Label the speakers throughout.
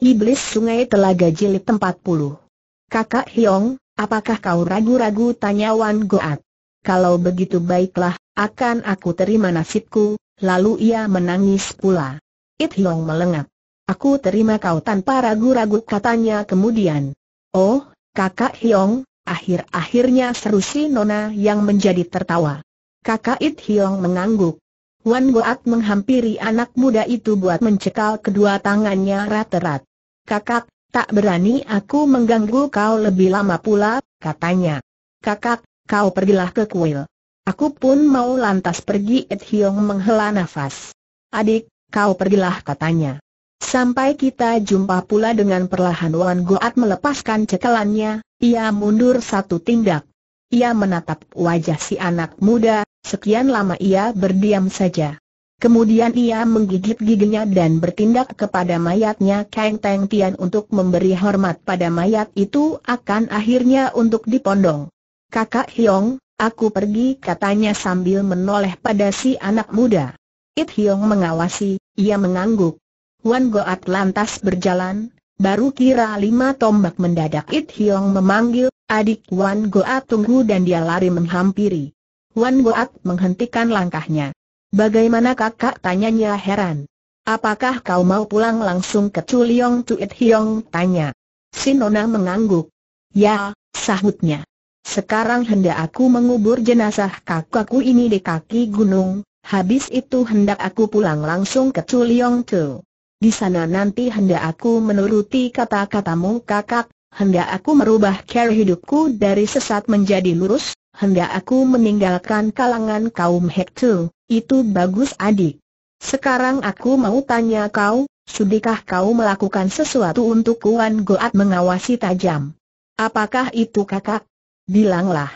Speaker 1: Iblis Sungai Telaga Jilid 40. Kakak Hiong, apakah kau ragu-ragu tanya Wan Goat? Kalau begitu baiklah, akan aku terima nasibku, lalu ia menangis pula. It Hiong melengak. Aku terima kau tanpa ragu-ragu katanya kemudian. Oh, kakak Hiong, akhir-akhirnya seru si Nona yang menjadi tertawa. Kakak It Hiong mengangguk. Wan Goat menghampiri anak muda itu buat mencekal kedua tangannya rat-rat. Kakak, tak berani aku mengganggu kau lebih lama pula, katanya. Kakak, kau pergilah ke kuil. Aku pun mau lantas pergi Ed Hiong menghela nafas. Adik, kau pergilah katanya. Sampai kita jumpa pula dengan perlahan Wan Goat melepaskan cekelannya, ia mundur satu tindak. Ia menatap wajah si anak muda, sekian lama ia berdiam saja. Kemudian ia menggigit giginya dan bertindak kepada mayatnya Kang Teng Tian untuk memberi hormat pada mayat itu akan akhirnya untuk dipondong. Kakak Hiong, aku pergi katanya sambil menoleh pada si anak muda. It Hiong mengawasi, ia mengangguk. Wan Goat lantas berjalan, baru kira lima tombak mendadak It Hiong memanggil, adik Wan Goat tunggu dan dia lari menghampiri. Wan Goat menghentikan langkahnya. Bagaimana kakak tanyanya heran. Apakah kau mau pulang langsung ke Chuliong Tuit Hiong tanya. Sinona mengangguk. Ya, sahutnya. Sekarang hendak aku mengubur jenazah kakakku ini di kaki gunung, habis itu hendak aku pulang langsung ke Chuliong Tu. Di sana nanti hendak aku menuruti kata-katamu kakak, hendak aku merubah cara hidupku dari sesat menjadi lurus, hendak aku meninggalkan kalangan kaum Hektu, itu bagus adik. Sekarang aku mau tanya kau, sudikah kau melakukan sesuatu untuk Kuan Goat mengawasi tajam? Apakah itu kakak? Bilanglah.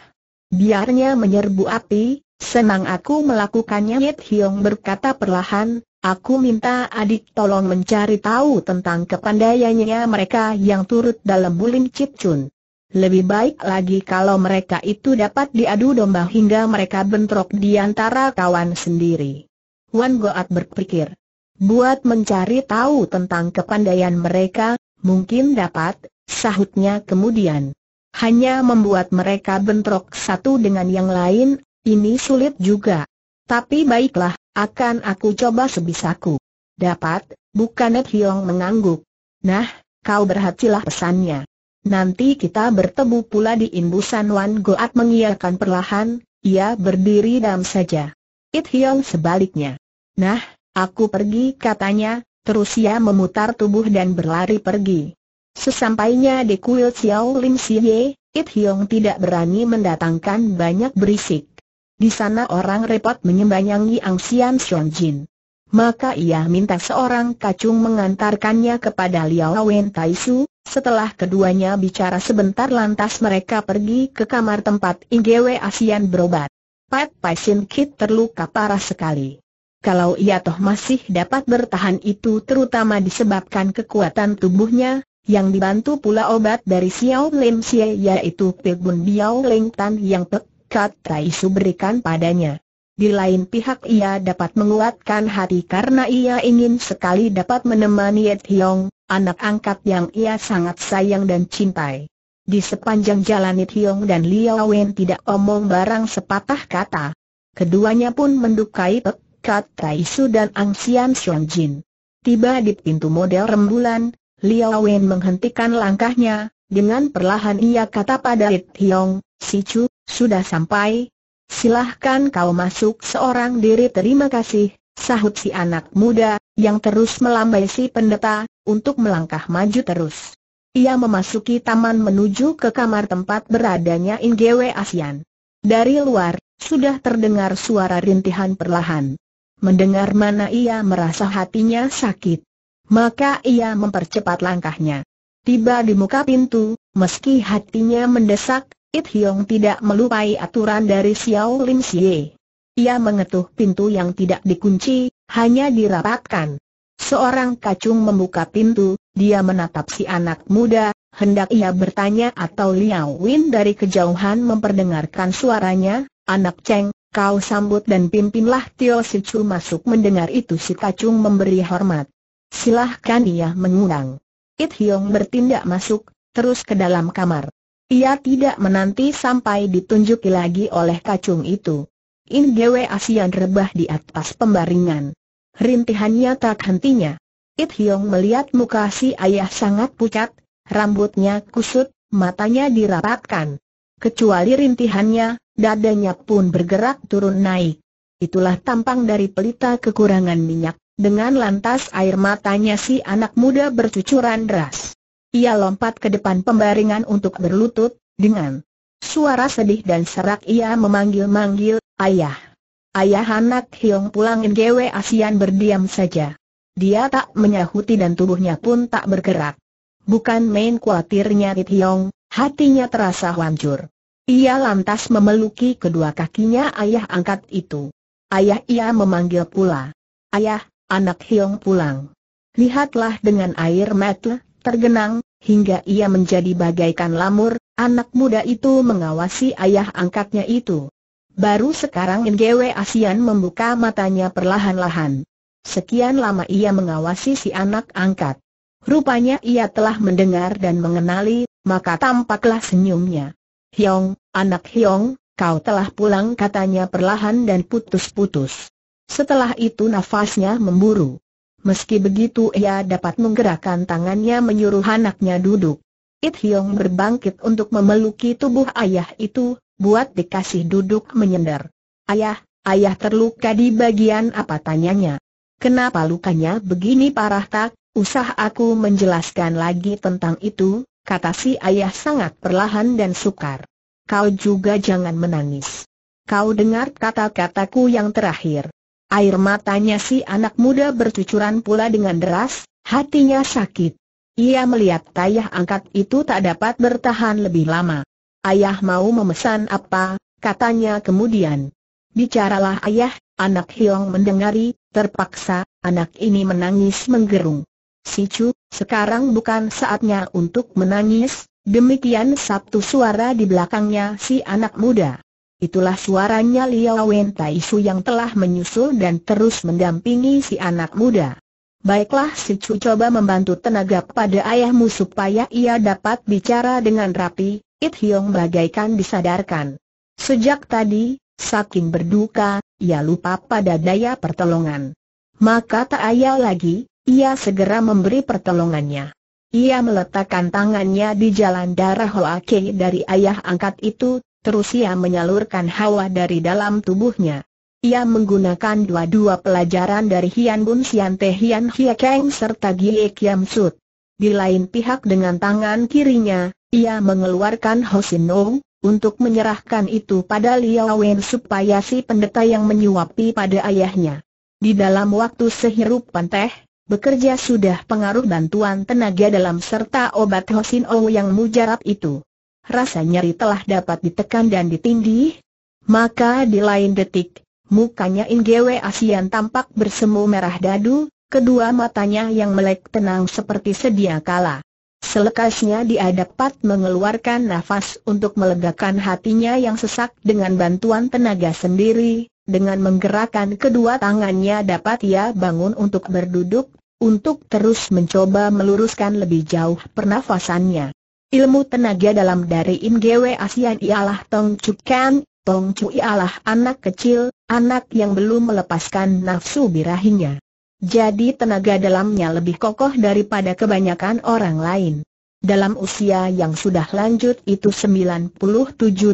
Speaker 1: Biarnya menyerbu api, senang aku melakukannya Yit Hiong berkata perlahan, aku minta adik tolong mencari tahu tentang kepandaiannya mereka yang turut dalam bulim Cip Chun. Lebih baik lagi kalau mereka itu dapat diadu domba hingga mereka bentrok di antara kawan sendiri. Wan Goat berpikir, buat mencari tahu tentang kepandaian mereka, mungkin dapat, sahutnya kemudian. Hanya membuat mereka bentrok satu dengan yang lain, ini sulit juga. Tapi baiklah, akan aku coba sebisaku. Dapat, bukan bukanet Hiong mengangguk. Nah, kau berhatilah pesannya. Nanti kita bertemu pula di imbusan Wan Goat mengiyakan perlahan, ia berdiri dalam saja. It Hyong sebaliknya. Nah, aku pergi katanya, terus ia memutar tubuh dan berlari pergi. Sesampainya di kuil Xiao Lim Siye, It Hyong tidak berani mendatangkan banyak berisik. Di sana orang repot menyembanyangi Ang Sian Xiong Jin maka ia minta seorang kacung mengantarkannya kepada Liao Wen Su. Setelah keduanya bicara sebentar lantas mereka pergi ke kamar tempat Ingwe Asian berobat. Pat Paisin Kit terluka parah sekali. Kalau ia toh masih dapat bertahan itu terutama disebabkan kekuatan tubuhnya, yang dibantu pula obat dari Xiao Lim Xie yaitu Pil Bun Biao Ling Tan yang Pekat Su berikan padanya. Di lain pihak ia dapat menguatkan hati karena ia ingin sekali dapat menemani Ed Tiong, anak angkat yang ia sangat sayang dan cintai. Di sepanjang jalan Ye Hiong dan Liao Wen tidak omong barang sepatah kata. Keduanya pun mendukai Pek Kat Tai Su dan Ang Sian Xiong Jin. Tiba di pintu model rembulan, Liao Wen menghentikan langkahnya, dengan perlahan ia kata pada Ye Hiong, Si Chu, sudah sampai, Silahkan kau masuk seorang diri terima kasih, sahut si anak muda, yang terus melambai si pendeta, untuk melangkah maju terus. Ia memasuki taman menuju ke kamar tempat beradanya ingewe Asian. Dari luar, sudah terdengar suara rintihan perlahan. Mendengar mana ia merasa hatinya sakit. Maka ia mempercepat langkahnya. Tiba di muka pintu, meski hatinya mendesak, It Hiong tidak melupai aturan dari Xiao Lim Xie. Ia mengetuk pintu yang tidak dikunci, hanya dirapatkan. Seorang kacung membuka pintu, dia menatap si anak muda, hendak ia bertanya atau Liao Win dari kejauhan memperdengarkan suaranya, anak Cheng, kau sambut dan pimpinlah Tio Sichu masuk mendengar itu si kacung memberi hormat. Silahkan ia mengundang. It Hiong bertindak masuk, terus ke dalam kamar. Ia tidak menanti sampai ditunjuki lagi oleh kacung itu. In Gwe Asian rebah di atas pembaringan. Rintihannya tak hentinya. It Hiong melihat muka si ayah sangat pucat, rambutnya kusut, matanya dirapatkan. Kecuali rintihannya, dadanya pun bergerak turun naik. Itulah tampang dari pelita kekurangan minyak, dengan lantas air matanya si anak muda bercucuran deras. Ia lompat ke depan pembaringan untuk berlutut, dengan suara sedih dan serak ia memanggil-manggil, ayah. Ayah anak Hiong pulang Gwe Asian berdiam saja. Dia tak menyahuti dan tubuhnya pun tak bergerak. Bukan main kuatirnya Rit Hiong, hatinya terasa hancur. Ia lantas memeluki kedua kakinya ayah angkat itu. Ayah ia memanggil pula. Ayah, anak Hiong pulang. Lihatlah dengan air mata tergenang, hingga ia menjadi bagaikan lamur, anak muda itu mengawasi ayah angkatnya itu. Baru sekarang NGW Asian membuka matanya perlahan-lahan. Sekian lama ia mengawasi si anak angkat. Rupanya ia telah mendengar dan mengenali, maka tampaklah senyumnya. Hyong, anak Hyong, kau telah pulang katanya perlahan dan putus-putus. Setelah itu nafasnya memburu. Meski begitu ia dapat menggerakkan tangannya menyuruh anaknya duduk. It Hiong berbangkit untuk memeluki tubuh ayah itu, buat dikasih duduk menyender. Ayah, ayah terluka di bagian apa tanyanya? Kenapa lukanya begini parah tak? Usah aku menjelaskan lagi tentang itu, kata si ayah sangat perlahan dan sukar. Kau juga jangan menangis. Kau dengar kata-kataku yang terakhir. Air matanya si anak muda bercucuran pula dengan deras, hatinya sakit. Ia melihat ayah angkat itu tak dapat bertahan lebih lama. Ayah mau memesan apa, katanya kemudian. Bicaralah ayah, anak Hiong mendengari, terpaksa, anak ini menangis menggerung. Si Chu, sekarang bukan saatnya untuk menangis, demikian sabtu suara di belakangnya si anak muda. Itulah suaranya Liao Wen Isu yang telah menyusul dan terus mendampingi si anak muda. Baiklah si Chu coba membantu tenaga pada ayahmu supaya ia dapat bicara dengan rapi, It Hiong bagaikan disadarkan. Sejak tadi, saking berduka, ia lupa pada daya pertolongan. Maka tak ayal lagi, ia segera memberi pertolongannya. Ia meletakkan tangannya di jalan darah Hoa Kei dari ayah angkat itu, Terus ia menyalurkan hawa dari dalam tubuhnya. Ia menggunakan dua-dua pelajaran dari Hian Bun Sian Te Hian Hia Kang serta Gie Kiam Sut. Di lain pihak dengan tangan kirinya, ia mengeluarkan Hosin Ong, untuk menyerahkan itu pada Liao Wen supaya si pendeta yang menyuapi pada ayahnya. Di dalam waktu sehirup panteh, bekerja sudah pengaruh bantuan tenaga dalam serta obat Hosin O yang mujarab itu rasa nyeri telah dapat ditekan dan ditindih. Maka di lain detik, mukanya Ingewe Asian tampak bersemu merah dadu, kedua matanya yang melek tenang seperti sedia kala. Selekasnya dia dapat mengeluarkan nafas untuk melegakan hatinya yang sesak dengan bantuan tenaga sendiri, dengan menggerakkan kedua tangannya dapat ia bangun untuk berduduk, untuk terus mencoba meluruskan lebih jauh pernafasannya. Ilmu tenaga dalam dari Ingwe Asian ialah Tong Chukan, Tong Chu ialah anak kecil, anak yang belum melepaskan nafsu birahinya. Jadi tenaga dalamnya lebih kokoh daripada kebanyakan orang lain. Dalam usia yang sudah lanjut itu 97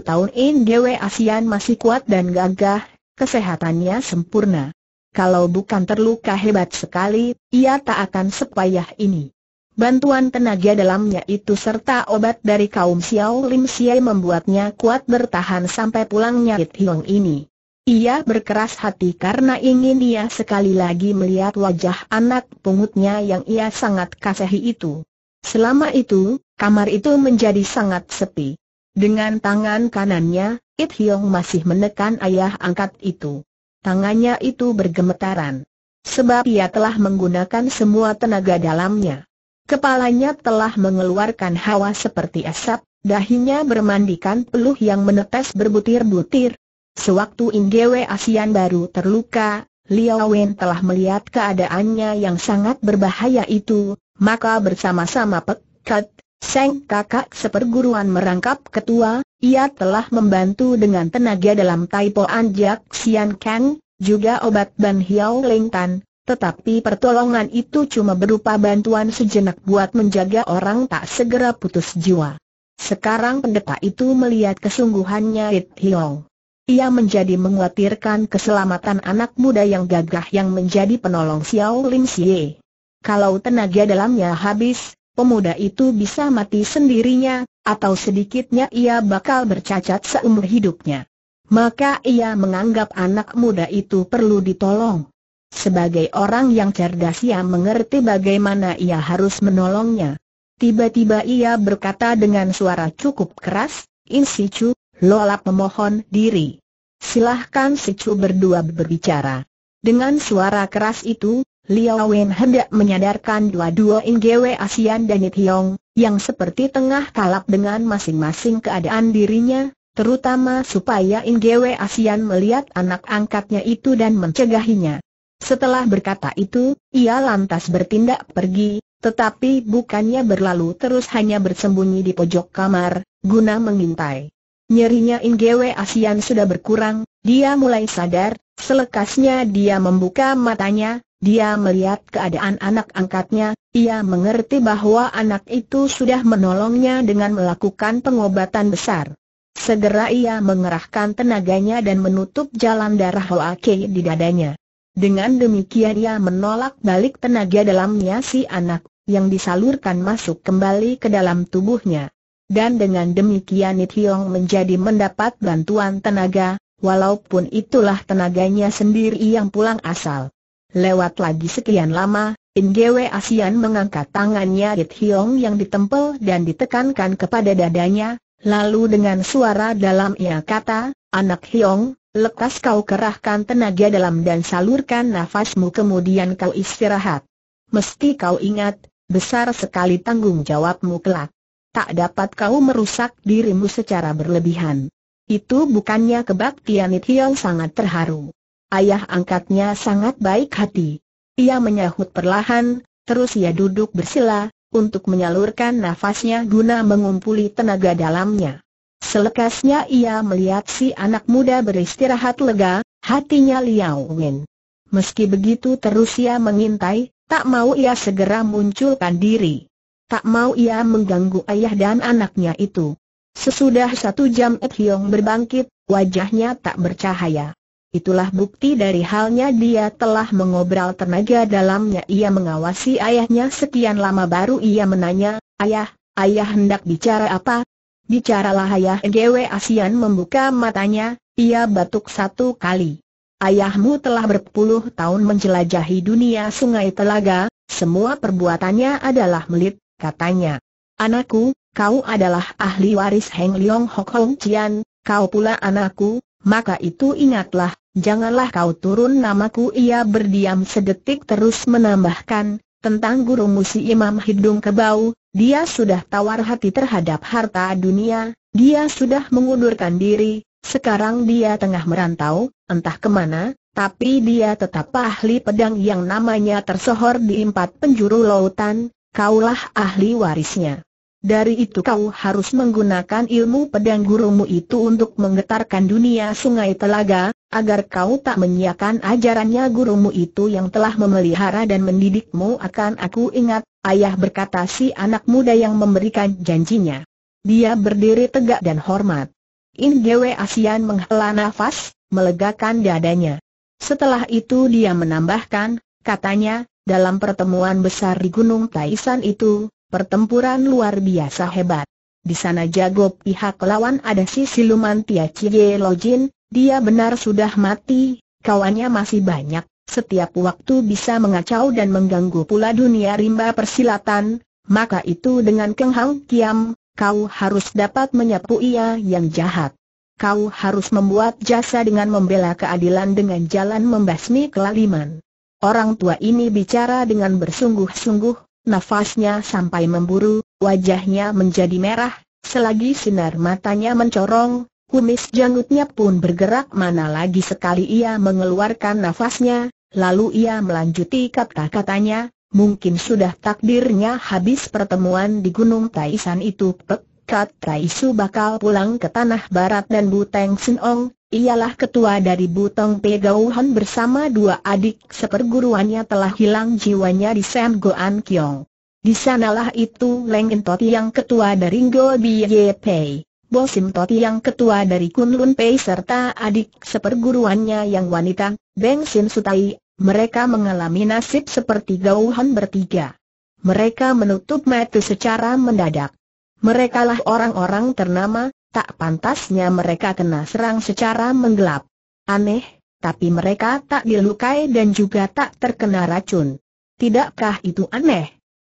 Speaker 1: tahun Ingwe Asian masih kuat dan gagah, kesehatannya sempurna. Kalau bukan terluka hebat sekali, ia tak akan sepayah ini. Bantuan tenaga dalamnya itu serta obat dari kaum Xiao Lim Xie membuatnya kuat bertahan sampai pulangnya It Hiong ini. Ia berkeras hati karena ingin ia sekali lagi melihat wajah anak pungutnya yang ia sangat kasihi itu. Selama itu, kamar itu menjadi sangat sepi. Dengan tangan kanannya, It Hiong masih menekan ayah angkat itu. Tangannya itu bergemetaran. Sebab ia telah menggunakan semua tenaga dalamnya. Kepalanya telah mengeluarkan hawa seperti asap, dahinya bermandikan peluh yang menetes berbutir-butir. Sewaktu Ingwe Asian baru terluka, Liao Wen telah melihat keadaannya yang sangat berbahaya itu, maka bersama-sama pekat, Seng kakak seperguruan merangkap ketua, ia telah membantu dengan tenaga dalam Taipo Anjak Sian Kang, juga obat Ban Hiao Leng Tan, tetapi pertolongan itu cuma berupa bantuan sejenak buat menjaga orang tak segera putus jiwa. Sekarang pendeta itu melihat kesungguhannya It Hiong. Ia menjadi mengkhawatirkan keselamatan anak muda yang gagah yang menjadi penolong Xiao Lin Xie. Kalau tenaga dalamnya habis, pemuda itu bisa mati sendirinya, atau sedikitnya ia bakal bercacat seumur hidupnya. Maka ia menganggap anak muda itu perlu ditolong. Sebagai orang yang cerdas ia mengerti bagaimana ia harus menolongnya. Tiba-tiba ia berkata dengan suara cukup keras, Insicu, Lolap memohon diri. Silahkan Sicu berdua berbicara. Dengan suara keras itu, Liao Wen hendak menyadarkan dua-dua Ingwe Asian dan Hiong, yang seperti tengah kalap dengan masing-masing keadaan dirinya, terutama supaya Ingwe Asian melihat anak angkatnya itu dan mencegahinya. Setelah berkata itu, ia lantas bertindak pergi, tetapi bukannya berlalu terus hanya bersembunyi di pojok kamar, guna mengintai. Nyerinya Ingewe Asian sudah berkurang, dia mulai sadar, selekasnya dia membuka matanya, dia melihat keadaan anak angkatnya, ia mengerti bahwa anak itu sudah menolongnya dengan melakukan pengobatan besar. Segera ia mengerahkan tenaganya dan menutup jalan darah Hoa di dadanya. Dengan demikian ia menolak balik tenaga dalamnya si anak, yang disalurkan masuk kembali ke dalam tubuhnya. Dan dengan demikian Nithyong menjadi mendapat bantuan tenaga, walaupun itulah tenaganya sendiri yang pulang asal. Lewat lagi sekian lama, Ingewe Asian mengangkat tangannya Nithyong yang ditempel dan ditekankan kepada dadanya, lalu dengan suara dalam ia kata, Anak Hiong, Lekas kau kerahkan tenaga dalam dan salurkan nafasmu kemudian kau istirahat. Mesti kau ingat, besar sekali tanggung jawabmu kelak. Tak dapat kau merusak dirimu secara berlebihan. Itu bukannya kebaktian Itiel sangat terharu. Ayah angkatnya sangat baik hati. Ia menyahut perlahan, terus ia duduk bersila, untuk menyalurkan nafasnya guna mengumpuli tenaga dalamnya. Selekasnya ia melihat si anak muda beristirahat lega, hatinya Liao Wen. Meski begitu terus ia mengintai, tak mau ia segera munculkan diri. Tak mau ia mengganggu ayah dan anaknya itu. Sesudah satu jam Et Hiong berbangkit, wajahnya tak bercahaya. Itulah bukti dari halnya dia telah mengobral tenaga dalamnya ia mengawasi ayahnya sekian lama baru ia menanya, Ayah, ayah hendak bicara apa? Bicaralah ayah NGW Asian membuka matanya, ia batuk satu kali. Ayahmu telah berpuluh tahun menjelajahi dunia sungai telaga, semua perbuatannya adalah melit, katanya. Anakku, kau adalah ahli waris Heng Leong Hok Hong Cian, kau pula anakku, maka itu ingatlah, janganlah kau turun namaku Ia berdiam sedetik terus menambahkan, tentang guru si Imam Hidung Kebau, dia sudah tawar hati terhadap harta dunia, dia sudah mengundurkan diri, sekarang dia tengah merantau, entah kemana, tapi dia tetap ahli pedang yang namanya tersohor di empat penjuru lautan, kaulah ahli warisnya. Dari itu kau harus menggunakan ilmu pedang gurumu itu untuk menggetarkan dunia sungai telaga, agar kau tak menyiakan ajarannya gurumu itu yang telah memelihara dan mendidikmu akan aku ingat Ayah berkata si anak muda yang memberikan janjinya. Dia berdiri tegak dan hormat. In Gwe Asian menghela nafas, melegakan dadanya. Setelah itu dia menambahkan, katanya, dalam pertemuan besar di Gunung Taisan itu, pertempuran luar biasa hebat. Di sana jago pihak lawan ada si siluman Tia Cie Lojin, dia benar sudah mati, kawannya masih banyak, setiap waktu bisa mengacau dan mengganggu pula dunia rimba persilatan, maka itu dengan Keng Hang Kiam, kau harus dapat menyapu ia yang jahat. Kau harus membuat jasa dengan membela keadilan dengan jalan membasmi kelaliman. Orang tua ini bicara dengan bersungguh-sungguh, nafasnya sampai memburu, wajahnya menjadi merah, selagi sinar matanya mencorong, kumis janggutnya pun bergerak mana lagi sekali ia mengeluarkan nafasnya, Lalu ia melanjuti kata-katanya, mungkin sudah takdirnya habis pertemuan di Gunung Taisan itu pekat Taishu bakal pulang ke Tanah Barat dan Buteng Senong. ialah ketua dari Buteng Pegauhan bersama dua adik seperguruannya telah hilang jiwanya di Sam Goan Kiong. Di sanalah itu Leng Entoti yang ketua dari Ngo Biye Pei. Bosim Toti yang ketua dari Kunlun Pei serta adik seperguruannya yang wanita, Beng Sim Sutai, mereka mengalami nasib seperti Gauhan bertiga. Mereka menutup mata secara mendadak. Merekalah orang-orang ternama, tak pantasnya mereka kena serang secara menggelap. Aneh, tapi mereka tak dilukai dan juga tak terkena racun. Tidakkah itu aneh?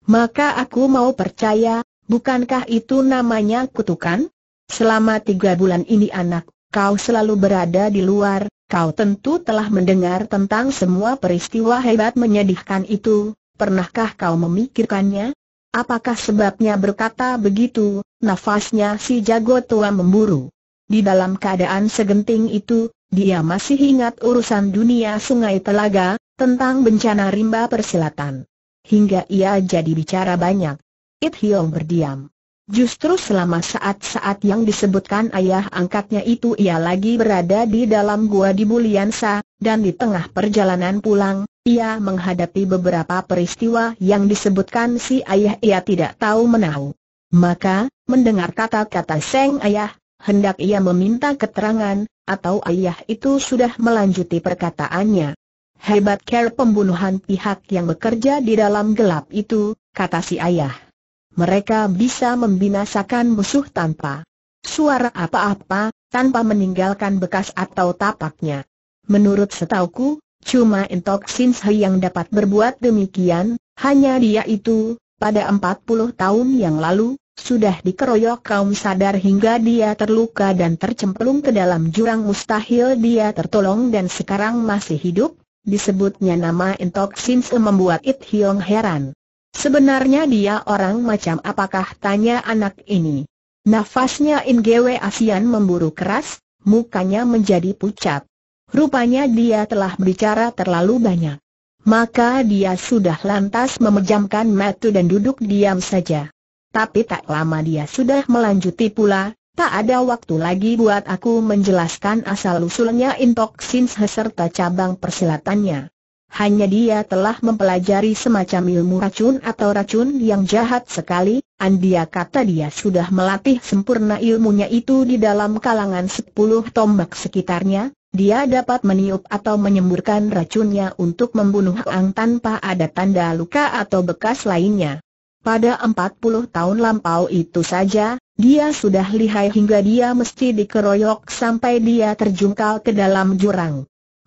Speaker 1: Maka aku mau percaya, bukankah itu namanya kutukan? Selama tiga bulan ini anak, kau selalu berada di luar, kau tentu telah mendengar tentang semua peristiwa hebat menyedihkan itu, pernahkah kau memikirkannya? Apakah sebabnya berkata begitu, nafasnya si jago tua memburu. Di dalam keadaan segenting itu, dia masih ingat urusan dunia sungai telaga, tentang bencana rimba persilatan. Hingga ia jadi bicara banyak. It Hiong berdiam. Justru selama saat-saat yang disebutkan ayah angkatnya itu ia lagi berada di dalam gua di Buliansa, dan di tengah perjalanan pulang, ia menghadapi beberapa peristiwa yang disebutkan si ayah ia tidak tahu menahu. Maka, mendengar kata-kata Seng ayah, hendak ia meminta keterangan, atau ayah itu sudah melanjuti perkataannya. Hebat care pembunuhan pihak yang bekerja di dalam gelap itu, kata si ayah mereka bisa membinasakan musuh tanpa suara apa-apa, tanpa meninggalkan bekas atau tapaknya. Menurut setauku, cuma Entok Sin Se yang dapat berbuat demikian, hanya dia itu, pada 40 tahun yang lalu, sudah dikeroyok kaum sadar hingga dia terluka dan tercemplung ke dalam jurang mustahil dia tertolong dan sekarang masih hidup, disebutnya nama Entok Sin membuat It Hiong heran. Sebenarnya dia orang macam apakah tanya anak ini. Nafasnya Ingewe Asian memburu keras, mukanya menjadi pucat. Rupanya dia telah berbicara terlalu banyak. Maka dia sudah lantas memejamkan mata dan duduk diam saja. Tapi tak lama dia sudah melanjuti pula, tak ada waktu lagi buat aku menjelaskan asal-usulnya Intok serta cabang persilatannya hanya dia telah mempelajari semacam ilmu racun atau racun yang jahat sekali, Andia kata dia sudah melatih sempurna ilmunya itu di dalam kalangan sepuluh tombak sekitarnya, dia dapat meniup atau menyemburkan racunnya untuk membunuh Ang tanpa ada tanda luka atau bekas lainnya. Pada 40 tahun lampau itu saja, dia sudah lihai hingga dia mesti dikeroyok sampai dia terjungkal ke dalam jurang.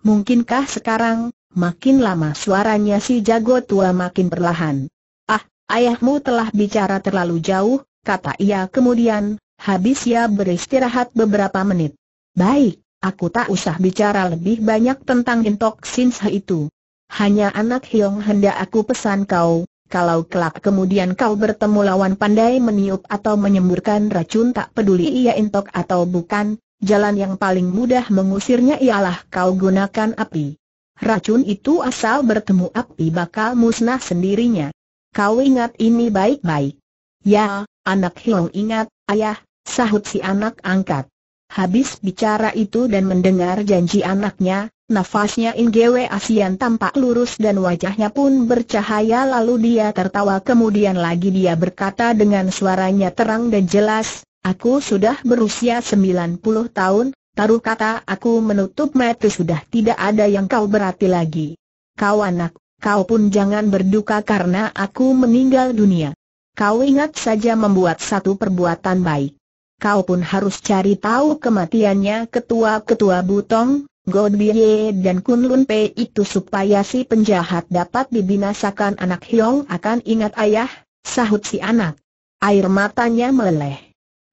Speaker 1: Mungkinkah sekarang, Makin lama suaranya si jago tua makin perlahan. Ah, ayahmu telah bicara terlalu jauh, kata ia kemudian, habis ia beristirahat beberapa menit. Baik, aku tak usah bicara lebih banyak tentang intoksinsa itu. Hanya anak Hyong hendak aku pesan kau, kalau kelak kemudian kau bertemu lawan pandai meniup atau menyemburkan racun tak peduli ia intok atau bukan, jalan yang paling mudah mengusirnya ialah kau gunakan api. Racun itu asal bertemu api bakal musnah sendirinya. Kau ingat ini baik-baik. Ya, anak Hiong ingat, ayah, sahut si anak angkat. Habis bicara itu dan mendengar janji anaknya, nafasnya ingewe Asian tampak lurus dan wajahnya pun bercahaya lalu dia tertawa kemudian lagi dia berkata dengan suaranya terang dan jelas, Aku sudah berusia 90 tahun, Taruh kata aku menutup mata sudah tidak ada yang kau berarti lagi. Kau anak, kau pun jangan berduka karena aku meninggal dunia. Kau ingat saja membuat satu perbuatan baik. Kau pun harus cari tahu kematiannya ketua-ketua Butong, Godbye dan Kunlun Pei itu supaya si penjahat dapat dibinasakan anak Hiong akan ingat ayah, sahut si anak. Air matanya meleleh.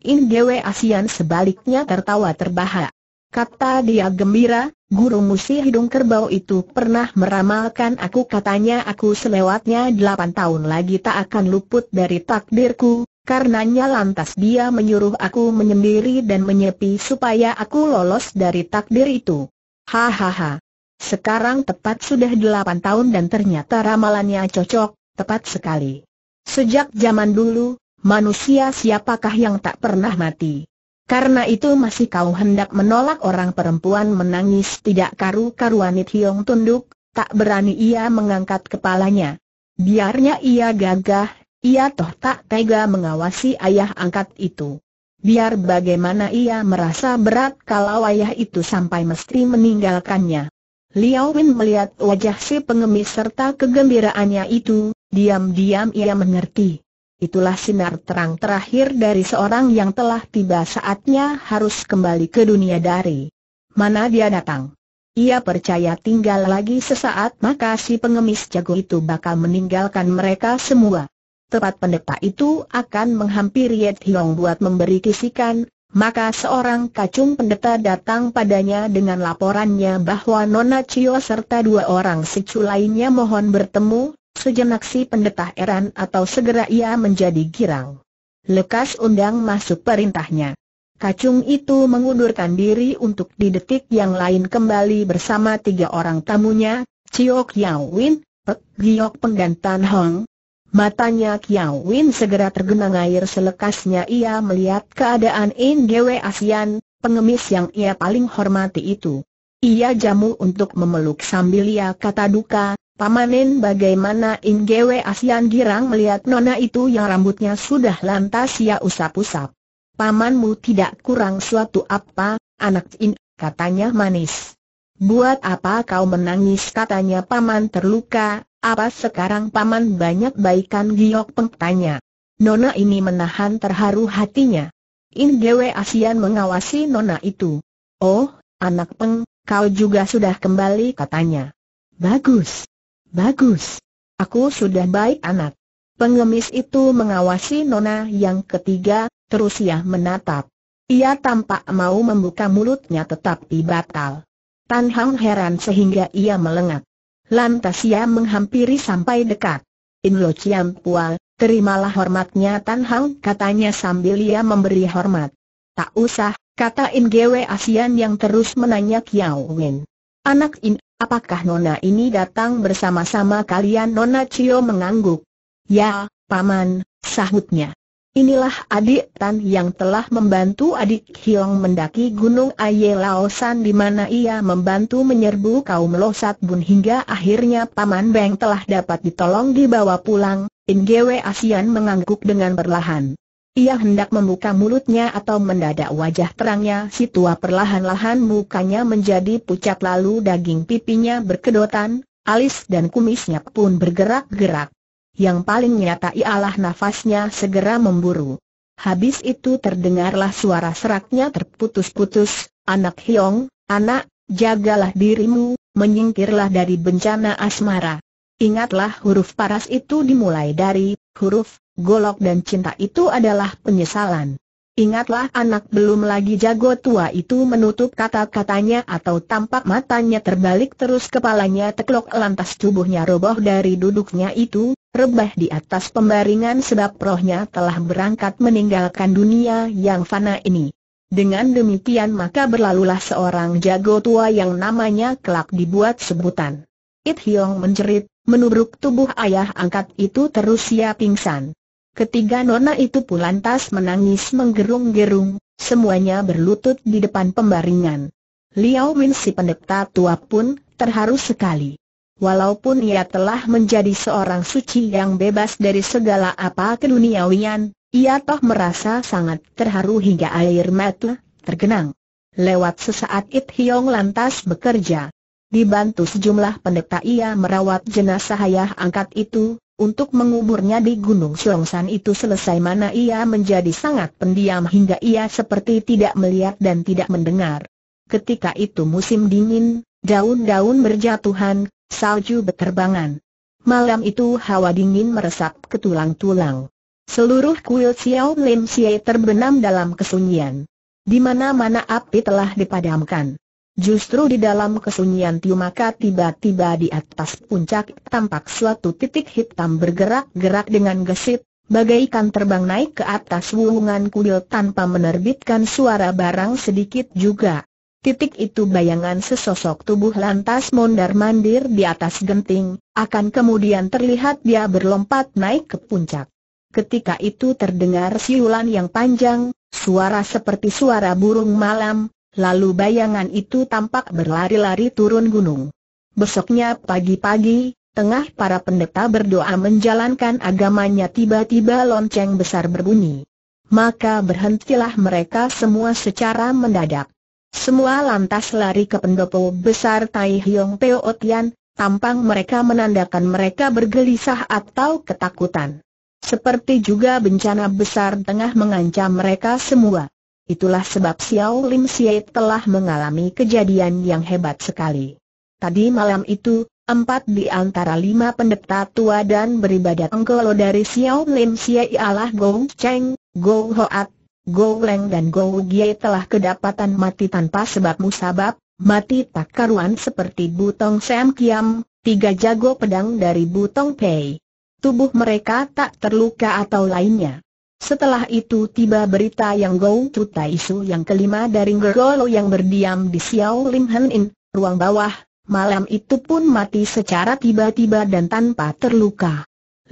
Speaker 1: In Dewe Asian sebaliknya tertawa terbahak. Kata dia gembira, guru musi hidung kerbau itu pernah meramalkan aku katanya aku selewatnya delapan tahun lagi tak akan luput dari takdirku, karenanya lantas dia menyuruh aku menyendiri dan menyepi supaya aku lolos dari takdir itu. Hahaha. Sekarang tepat sudah delapan tahun dan ternyata ramalannya cocok, tepat sekali. Sejak zaman dulu, Manusia siapakah yang tak pernah mati? Karena itu masih kau hendak menolak orang perempuan menangis tidak karu-karuan Hiong tunduk, tak berani ia mengangkat kepalanya. Biarnya ia gagah, ia toh tak tega mengawasi ayah angkat itu. Biar bagaimana ia merasa berat kalau ayah itu sampai mesti meninggalkannya. Liao Win melihat wajah si pengemis serta kegembiraannya itu, diam-diam ia mengerti itulah sinar terang terakhir dari seorang yang telah tiba saatnya harus kembali ke dunia dari mana dia datang. Ia percaya tinggal lagi sesaat maka si pengemis jago itu bakal meninggalkan mereka semua. Tepat pendeta itu akan menghampiri Yed Hiong buat memberi kisikan, maka seorang kacung pendeta datang padanya dengan laporannya bahwa Nona Chio serta dua orang secu lainnya mohon bertemu, Sejenak si pendeta heran atau segera ia menjadi girang. Lekas undang masuk perintahnya. Kacung itu mengundurkan diri untuk di detik yang lain kembali bersama tiga orang tamunya, Ciok Yao Win, Pek Giyok Peng dan Tan Hong. Matanya Kiao Win segera tergenang air selekasnya ia melihat keadaan Indwe Asian, pengemis yang ia paling hormati itu. Ia jamu untuk memeluk sambil ia kata duka, pamanin bagaimana ingewe Asian girang melihat nona itu yang rambutnya sudah lantas ia usap-usap. Pamanmu tidak kurang suatu apa, anak in, katanya manis. Buat apa kau menangis katanya paman terluka, apa sekarang paman banyak baikan giok Pengtanya. Nona ini menahan terharu hatinya. Ingewe Asian mengawasi nona itu. Oh, anak peng, Kau juga sudah kembali katanya. Bagus. Bagus. Aku sudah baik anak. Pengemis itu mengawasi nona yang ketiga, terus ia menatap. Ia tampak mau membuka mulutnya tetapi batal. Tan Hang heran sehingga ia melengak. Lantas ia menghampiri sampai dekat. In Lo Chiam Pua, terimalah hormatnya Tan Hang katanya sambil ia memberi hormat. Tak usah, Kata In Gwe Asian yang terus menanya Kiao Wen. Anak In, apakah Nona ini datang bersama-sama kalian? Nona Chio mengangguk. Ya, Paman, sahutnya. Inilah adik Tan yang telah membantu adik Hiong mendaki Gunung Aye Laosan di mana ia membantu menyerbu kaum Losat Bun hingga akhirnya Paman Beng telah dapat ditolong dibawa pulang. Ingewe Asian mengangguk dengan perlahan. Ia hendak membuka mulutnya atau mendadak wajah terangnya si tua perlahan-lahan mukanya menjadi pucat lalu daging pipinya berkedotan, alis dan kumisnya pun bergerak-gerak. Yang paling nyata ialah nafasnya segera memburu. Habis itu terdengarlah suara seraknya terputus-putus, anak Hiong, anak, jagalah dirimu, menyingkirlah dari bencana asmara. Ingatlah huruf paras itu dimulai dari huruf golok dan cinta itu adalah penyesalan. Ingatlah anak belum lagi jago tua itu menutup kata-katanya atau tampak matanya terbalik terus kepalanya teklok lantas tubuhnya roboh dari duduknya itu, rebah di atas pembaringan sebab rohnya telah berangkat meninggalkan dunia yang fana ini. Dengan demikian maka berlalulah seorang jago tua yang namanya kelak dibuat sebutan. It Hyong menjerit, menubruk tubuh ayah angkat itu terus ia pingsan. Ketiga nona itu pun lantas menangis menggerung-gerung, semuanya berlutut di depan pembaringan. Liao Win si pendeta tua pun terharu sekali. Walaupun ia telah menjadi seorang suci yang bebas dari segala apa keduniawian, ia toh merasa sangat terharu hingga air mata tergenang. Lewat sesaat It Hiong lantas bekerja. Dibantu sejumlah pendeta ia merawat jenazah ayah angkat itu, untuk menguburnya di Gunung Siongsan itu selesai mana ia menjadi sangat pendiam hingga ia seperti tidak melihat dan tidak mendengar. Ketika itu musim dingin, daun-daun berjatuhan, salju berterbangan. Malam itu hawa dingin meresap ke tulang-tulang. Seluruh kuil Xiao Lim Xie terbenam dalam kesunyian. Di mana-mana api telah dipadamkan. Justru di dalam kesunyian Tiwaka tiba-tiba di atas puncak tampak suatu titik hitam bergerak-gerak dengan gesit, bagaikan terbang naik ke atas wuhungan kuil tanpa menerbitkan suara barang sedikit juga. Titik itu bayangan sesosok tubuh lantas mondar-mandir di atas genting, akan kemudian terlihat dia berlompat naik ke puncak. Ketika itu terdengar siulan yang panjang, suara seperti suara burung malam, Lalu bayangan itu tampak berlari-lari turun gunung. Besoknya pagi-pagi, tengah para pendeta berdoa menjalankan agamanya tiba-tiba lonceng besar berbunyi. Maka berhentilah mereka semua secara mendadak. Semua lantas lari ke pendopo besar Tai Hiong Teo Otian, tampang mereka menandakan mereka bergelisah atau ketakutan. Seperti juga bencana besar tengah mengancam mereka semua. Itulah sebab Xiao Lim Xie telah mengalami kejadian yang hebat sekali. Tadi malam itu, Empat di antara lima pendeta tua dan beribadat Enggolo dari Xiao Lim Xie ialah Gou Cheng, Gou Hoat, Gou Leng dan Gou Gie telah kedapatan mati tanpa sebab musabab, mati tak karuan seperti Butong Sam Kiam, tiga jago pedang dari Butong Pei. Tubuh mereka tak terluka atau lainnya. Setelah itu tiba berita yang Gou Tu Tai Su yang kelima dari Gergolo yang berdiam di Xiao Lim Hen In, ruang bawah, malam itu pun mati secara tiba-tiba dan tanpa terluka.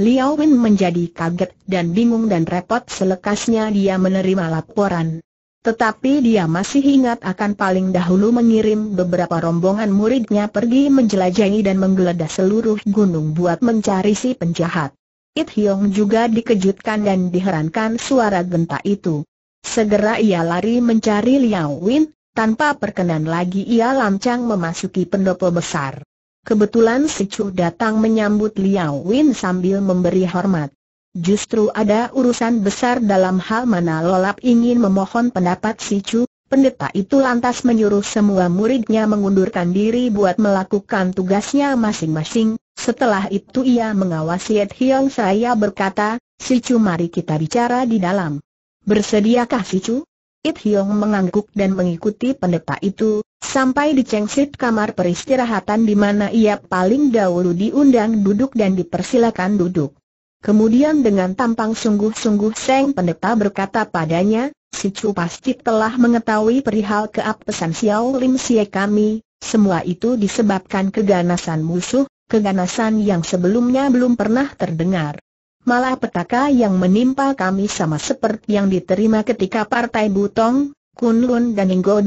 Speaker 1: Liao Win menjadi kaget dan bingung dan repot selekasnya dia menerima laporan. Tetapi dia masih ingat akan paling dahulu mengirim beberapa rombongan muridnya pergi menjelajahi dan menggeledah seluruh gunung buat mencari si penjahat. It Hyong juga dikejutkan dan diherankan suara genta itu. Segera ia lari mencari Liao Win, tanpa perkenan lagi ia lancang memasuki pendopo besar. Kebetulan si Chu datang menyambut Liao Win sambil memberi hormat. Justru ada urusan besar dalam hal mana Lolap ingin memohon pendapat si Chu, pendeta itu lantas menyuruh semua muridnya mengundurkan diri buat melakukan tugasnya masing-masing, setelah itu ia mengawasi Ed Hiong saya berkata, Sicu mari kita bicara di dalam. Bersediakah Chu? Ed Hiong mengangguk dan mengikuti pendeta itu, sampai di cengsit kamar peristirahatan di mana ia paling dahulu diundang duduk dan dipersilakan duduk. Kemudian dengan tampang sungguh-sungguh Seng pendeta berkata padanya, Si Chu pasti telah mengetahui perihal keapesan Xiao Lim Sie kami, semua itu disebabkan keganasan musuh, keganasan yang sebelumnya belum pernah terdengar. Malah petaka yang menimpa kami sama seperti yang diterima ketika Partai Butong, Kunlun dan Inggo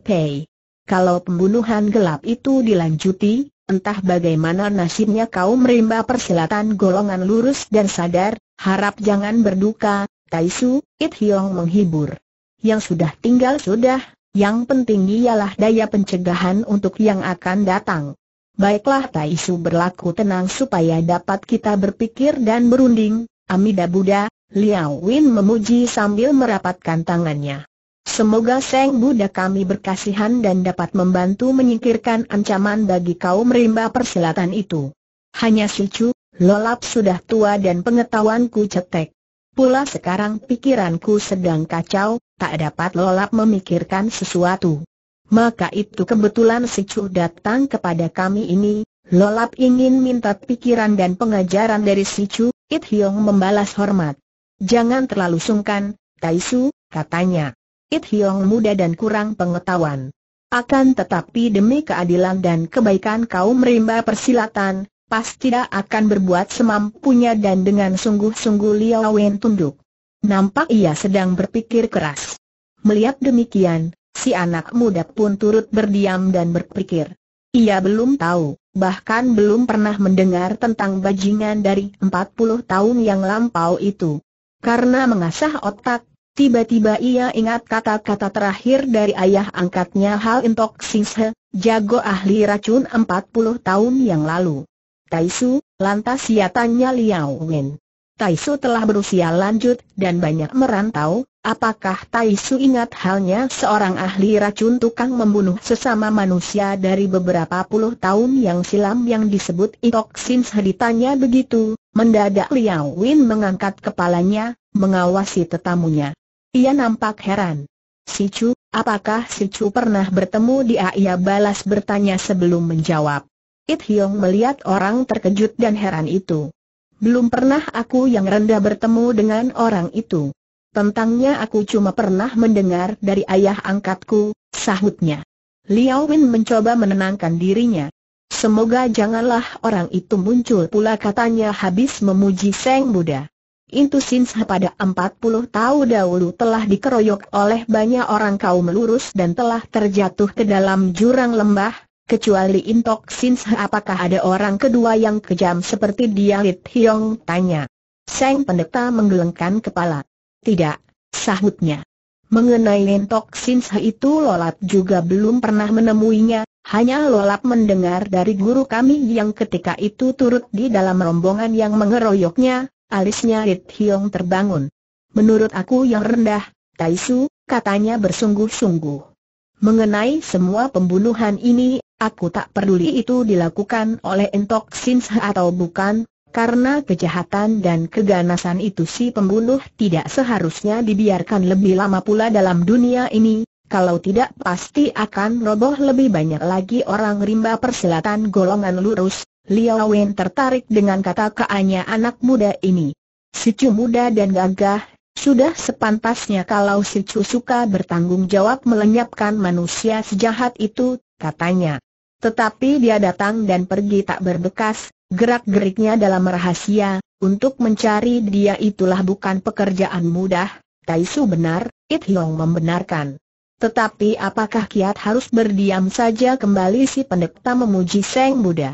Speaker 1: Pei. Kalau pembunuhan gelap itu dilanjuti, entah bagaimana nasibnya kaum rimba persilatan golongan lurus dan sadar, harap jangan berduka, Taisu, It Hiong menghibur. Yang sudah tinggal sudah, yang penting ialah daya pencegahan untuk yang akan datang. Baiklah Taisu berlaku tenang supaya dapat kita berpikir dan berunding, Amida Buddha, Liao Win memuji sambil merapatkan tangannya. Semoga Seng Buddha kami berkasihan dan dapat membantu menyingkirkan ancaman bagi kaum rimba persilatan itu. Hanya Chu, Lolap sudah tua dan pengetahuanku cetek. Pula sekarang pikiranku sedang kacau, tak dapat Lolap memikirkan sesuatu. Maka itu kebetulan si Chu datang kepada kami ini, Lolap ingin minta pikiran dan pengajaran dari si Chu, It Hiong membalas hormat. Jangan terlalu sungkan, Tai Su, katanya. It Hiong muda dan kurang pengetahuan. Akan tetapi demi keadilan dan kebaikan kaum rimba persilatan, pasti tidak akan berbuat semampunya dan dengan sungguh-sungguh Liao Wen tunduk. Nampak ia sedang berpikir keras. Melihat demikian, si anak muda pun turut berdiam dan berpikir. Ia belum tahu, bahkan belum pernah mendengar tentang bajingan dari 40 tahun yang lampau itu. Karena mengasah otak, tiba-tiba ia ingat kata-kata terakhir dari ayah angkatnya Hal Intok Singse, jago ahli racun 40 tahun yang lalu. Taisu, lantas ia tanya Liao Wen. Taisu telah berusia lanjut dan banyak merantau, apakah Taisu ingat halnya seorang ahli racun tukang membunuh sesama manusia dari beberapa puluh tahun yang silam yang disebut Itok Seditanya begitu, mendadak Liao Win mengangkat kepalanya, mengawasi tetamunya. Ia nampak heran. Si Chu, apakah si Chu pernah bertemu dia? Ia balas bertanya sebelum menjawab. It Hiong melihat orang terkejut dan heran itu. Belum pernah aku yang rendah bertemu dengan orang itu. Tentangnya aku cuma pernah mendengar dari ayah angkatku, sahutnya. Liao Win mencoba menenangkan dirinya. Semoga janganlah orang itu muncul pula katanya habis memuji Seng Buddha. Intu since pada 40 tahun dahulu telah dikeroyok oleh banyak orang kaum lurus dan telah terjatuh ke dalam jurang lembah, Kecuali Intok Sin apakah ada orang kedua yang kejam seperti dia Lit Hiong tanya. Sang pendeta menggelengkan kepala. Tidak, sahutnya. Mengenai Intok Sin itu Lolap juga belum pernah menemuinya, hanya Lolap mendengar dari guru kami yang ketika itu turut di dalam rombongan yang mengeroyoknya, alisnya Rit Hiong terbangun. Menurut aku yang rendah, Taisu, katanya bersungguh-sungguh. Mengenai semua pembunuhan ini, Aku tak peduli itu dilakukan oleh Entok Sinsa atau bukan, karena kejahatan dan keganasan itu si pembunuh tidak seharusnya dibiarkan lebih lama pula dalam dunia ini, kalau tidak pasti akan roboh lebih banyak lagi orang rimba persilatan golongan lurus. Liao Wen tertarik dengan kata kaannya anak muda ini. Si Chu muda dan gagah, sudah sepantasnya kalau si Chu suka bertanggung jawab melenyapkan manusia sejahat itu, katanya. Tetapi dia datang dan pergi tak berbekas, gerak-geriknya dalam rahasia, untuk mencari dia itulah bukan pekerjaan mudah, Taisu benar, It Hiong membenarkan. Tetapi apakah kiat harus berdiam saja kembali si pendekta memuji Seng Buddha?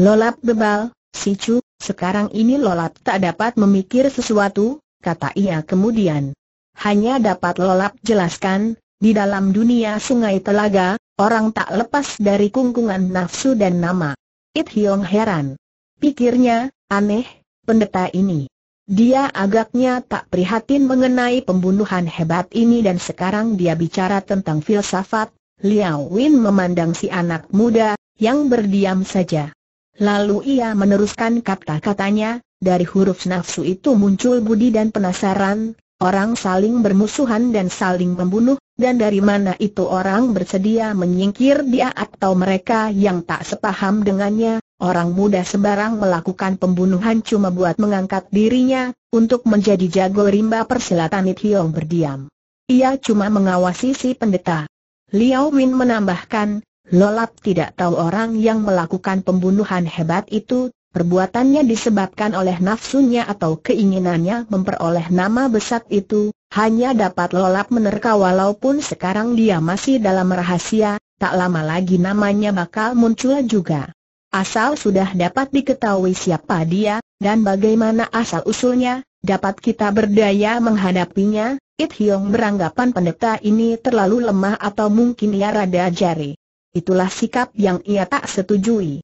Speaker 1: Lolap bebal, si Chu, sekarang ini lolap tak dapat memikir sesuatu, kata ia kemudian. Hanya dapat lolap jelaskan, di dalam dunia sungai telaga, Orang tak lepas dari kungkungan nafsu dan nama. It Hiong heran. Pikirnya, aneh, pendeta ini. Dia agaknya tak prihatin mengenai pembunuhan hebat ini dan sekarang dia bicara tentang filsafat, Liao Win memandang si anak muda, yang berdiam saja. Lalu ia meneruskan kata-katanya, dari huruf nafsu itu muncul budi dan penasaran, orang saling bermusuhan dan saling membunuh, dan dari mana itu orang bersedia menyingkir dia atau mereka yang tak sepaham dengannya, orang muda sebarang melakukan pembunuhan cuma buat mengangkat dirinya, untuk menjadi jago rimba persilatan Hiong berdiam. Ia cuma mengawasi si pendeta. Liao Win menambahkan, Lolap tidak tahu orang yang melakukan pembunuhan hebat itu, perbuatannya disebabkan oleh nafsunya atau keinginannya memperoleh nama besar itu, hanya dapat lolap menerka walaupun sekarang dia masih dalam rahasia, tak lama lagi namanya bakal muncul juga. Asal sudah dapat diketahui siapa dia, dan bagaimana asal-usulnya, dapat kita berdaya menghadapinya, It Hyong beranggapan pendeta ini terlalu lemah atau mungkin ia rada jari. Itulah sikap yang ia tak setujui.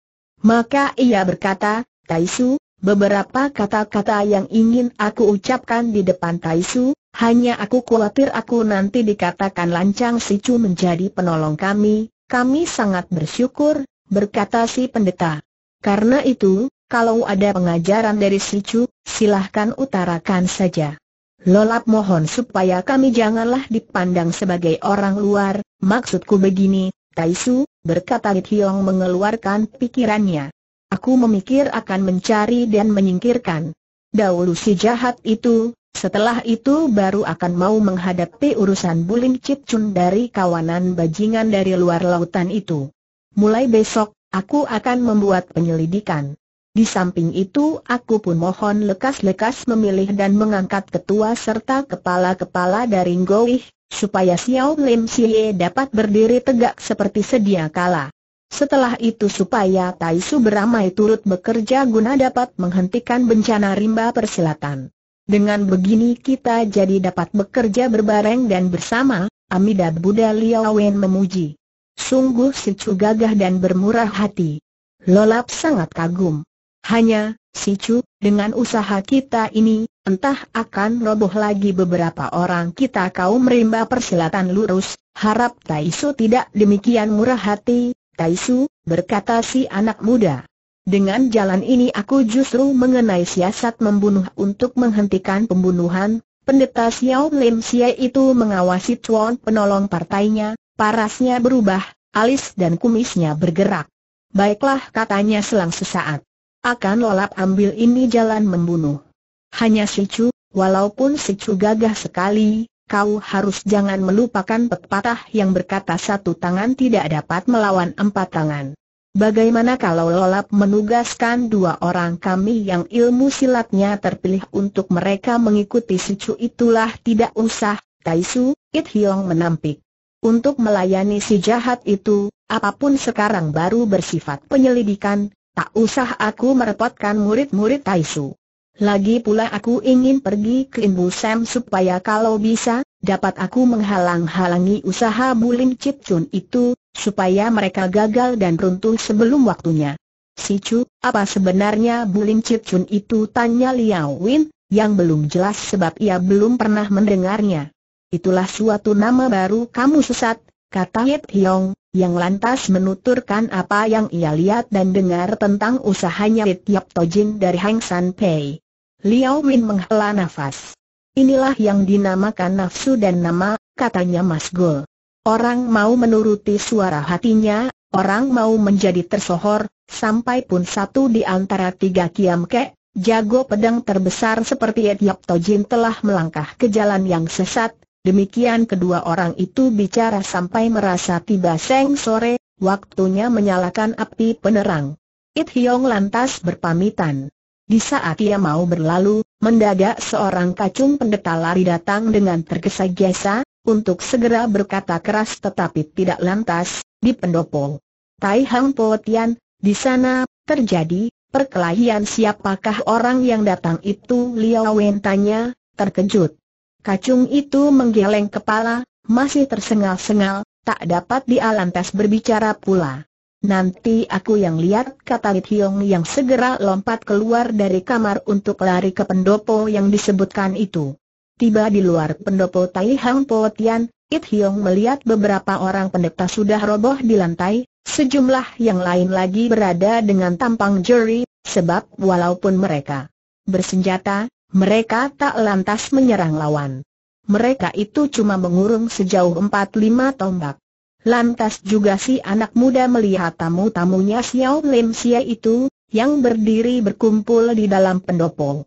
Speaker 1: Maka ia berkata, Taisu, beberapa kata-kata yang ingin aku ucapkan di depan Taisu, hanya aku khawatir aku nanti dikatakan lancang si Cu menjadi penolong kami, kami sangat bersyukur, berkata si pendeta. Karena itu, kalau ada pengajaran dari si Cu, silahkan utarakan saja. Lolap mohon supaya kami janganlah dipandang sebagai orang luar, maksudku begini, Taisu, berkata Li Hiong mengeluarkan pikirannya. Aku memikir akan mencari dan menyingkirkan. Dahulu si jahat itu, setelah itu baru akan mau menghadapi urusan Bulim cip Chun dari kawanan bajingan dari luar lautan itu. Mulai besok, aku akan membuat penyelidikan. Di samping itu aku pun mohon lekas-lekas memilih dan mengangkat ketua serta kepala-kepala dari Ngoih, supaya Xiao Lim Siye dapat berdiri tegak seperti sedia kala. Setelah itu supaya Taisu beramai turut bekerja guna dapat menghentikan bencana rimba persilatan. Dengan begini kita jadi dapat bekerja berbareng dan bersama, Amida Buddha Liao Wen memuji. Sungguh si Chu gagah dan bermurah hati. Lolap sangat kagum. Hanya, si Chu, dengan usaha kita ini, entah akan roboh lagi beberapa orang kita kaum rimba persilatan lurus, harap Taisu tidak demikian murah hati, Taisu, berkata si anak muda. Dengan jalan ini aku justru mengenai siasat membunuh untuk menghentikan pembunuhan, pendeta Xiao Lim Xie itu mengawasi Chuan penolong partainya, parasnya berubah, alis dan kumisnya bergerak. Baiklah katanya selang sesaat. Akan lolap ambil ini jalan membunuh. Hanya si Chu, walaupun si Chu gagah sekali, kau harus jangan melupakan pepatah yang berkata satu tangan tidak dapat melawan empat tangan. Bagaimana kalau Lolap menugaskan dua orang kami yang ilmu silatnya terpilih untuk mereka mengikuti Sicu itulah tidak usah, Taisu, It Hiong menampik. Untuk melayani si jahat itu, apapun sekarang baru bersifat penyelidikan, tak usah aku merepotkan murid-murid Taisu. Lagi pula aku ingin pergi ke Imbu Sam supaya kalau bisa, dapat aku menghalang-halangi usaha Bulim Cip itu, supaya mereka gagal dan runtuh sebelum waktunya. Si Chu, apa sebenarnya Bulim Chit Chun itu tanya Liao Win, yang belum jelas sebab ia belum pernah mendengarnya. Itulah suatu nama baru kamu sesat, kata Yip Hiong, yang lantas menuturkan apa yang ia lihat dan dengar tentang usahanya Yip Yap Tojin dari Hang San Pei. Liao Win menghela nafas. Inilah yang dinamakan nafsu dan nama, katanya Mas Gol. Orang mau menuruti suara hatinya, orang mau menjadi tersohor, sampai pun satu di antara tiga kiam kek, jago pedang terbesar seperti Yap Tojin telah melangkah ke jalan yang sesat, demikian kedua orang itu bicara sampai merasa tiba seng sore, waktunya menyalakan api penerang. It Hiong lantas berpamitan. Di saat ia mau berlalu, mendadak seorang kacung pendeta lari datang dengan tergesa-gesa, untuk segera berkata keras tetapi tidak lantas, di pendopo. Tai Hang Po Tian, di sana, terjadi, perkelahian siapakah orang yang datang itu Liao Wen tanya, terkejut. Kacung itu menggeleng kepala, masih tersengal-sengal, tak dapat dia lantas berbicara pula. Nanti aku yang lihat kata Li Tiong yang segera lompat keluar dari kamar untuk lari ke pendopo yang disebutkan itu. Tiba di luar pendopo Tai Hang Po Tian, It Hiong melihat beberapa orang pendeta sudah roboh di lantai, sejumlah yang lain lagi berada dengan tampang juri, sebab walaupun mereka bersenjata, mereka tak lantas menyerang lawan. Mereka itu cuma mengurung sejauh 4 lima tombak. Lantas juga si anak muda melihat tamu-tamunya Xiao Lim Xie itu, yang berdiri berkumpul di dalam pendopo.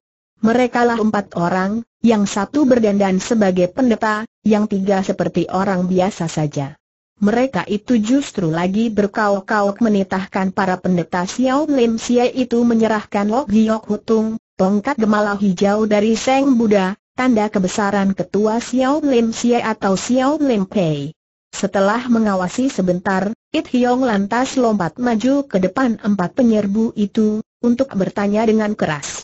Speaker 1: Merekalah empat orang, yang satu berdandan sebagai pendeta, yang tiga seperti orang biasa saja. Mereka itu justru lagi berkauk-kauk menitahkan para pendeta Xiao Lim Xie itu menyerahkan Lok Giok Hutung, tongkat gemala hijau dari Seng Buddha, tanda kebesaran ketua Xiao Lim Xie atau Xiao Lim Pei. Setelah mengawasi sebentar, It Hiong lantas lompat maju ke depan empat penyerbu itu, untuk bertanya dengan keras.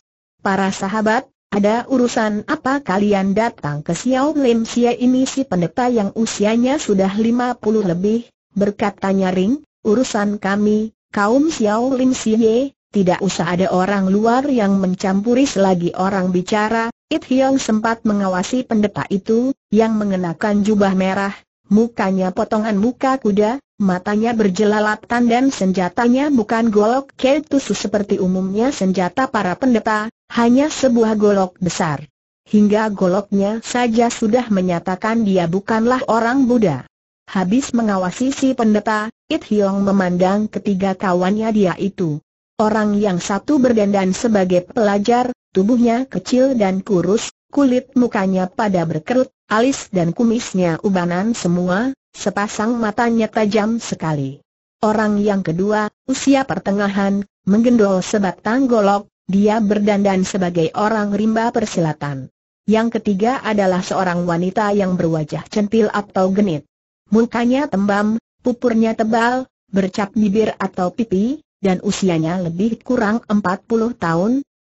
Speaker 1: Para sahabat, ada urusan apa kalian datang ke Xiao Lim Xia ini si pendeta yang usianya sudah 50 lebih, berkata Ring, urusan kami, kaum Xiao Lim Xie, tidak usah ada orang luar yang mencampuri selagi orang bicara, It Hyong sempat mengawasi pendeta itu, yang mengenakan jubah merah, mukanya potongan muka kuda, matanya berjelalatan dan senjatanya bukan golok ketusu seperti umumnya senjata para pendeta, hanya sebuah golok besar. Hingga goloknya saja sudah menyatakan dia bukanlah orang Buddha. Habis mengawasi si pendeta, It Hiong memandang ketiga kawannya dia itu. Orang yang satu berdandan sebagai pelajar, tubuhnya kecil dan kurus, kulit mukanya pada berkerut, alis dan kumisnya ubanan semua, sepasang matanya tajam sekali. Orang yang kedua, usia pertengahan, menggendong sebatang golok, dia berdandan sebagai orang rimba persilatan. Yang ketiga adalah seorang wanita yang berwajah centil atau genit. Mukanya tembam, pupurnya tebal, bercap bibir atau pipi, dan usianya lebih kurang 40 tahun.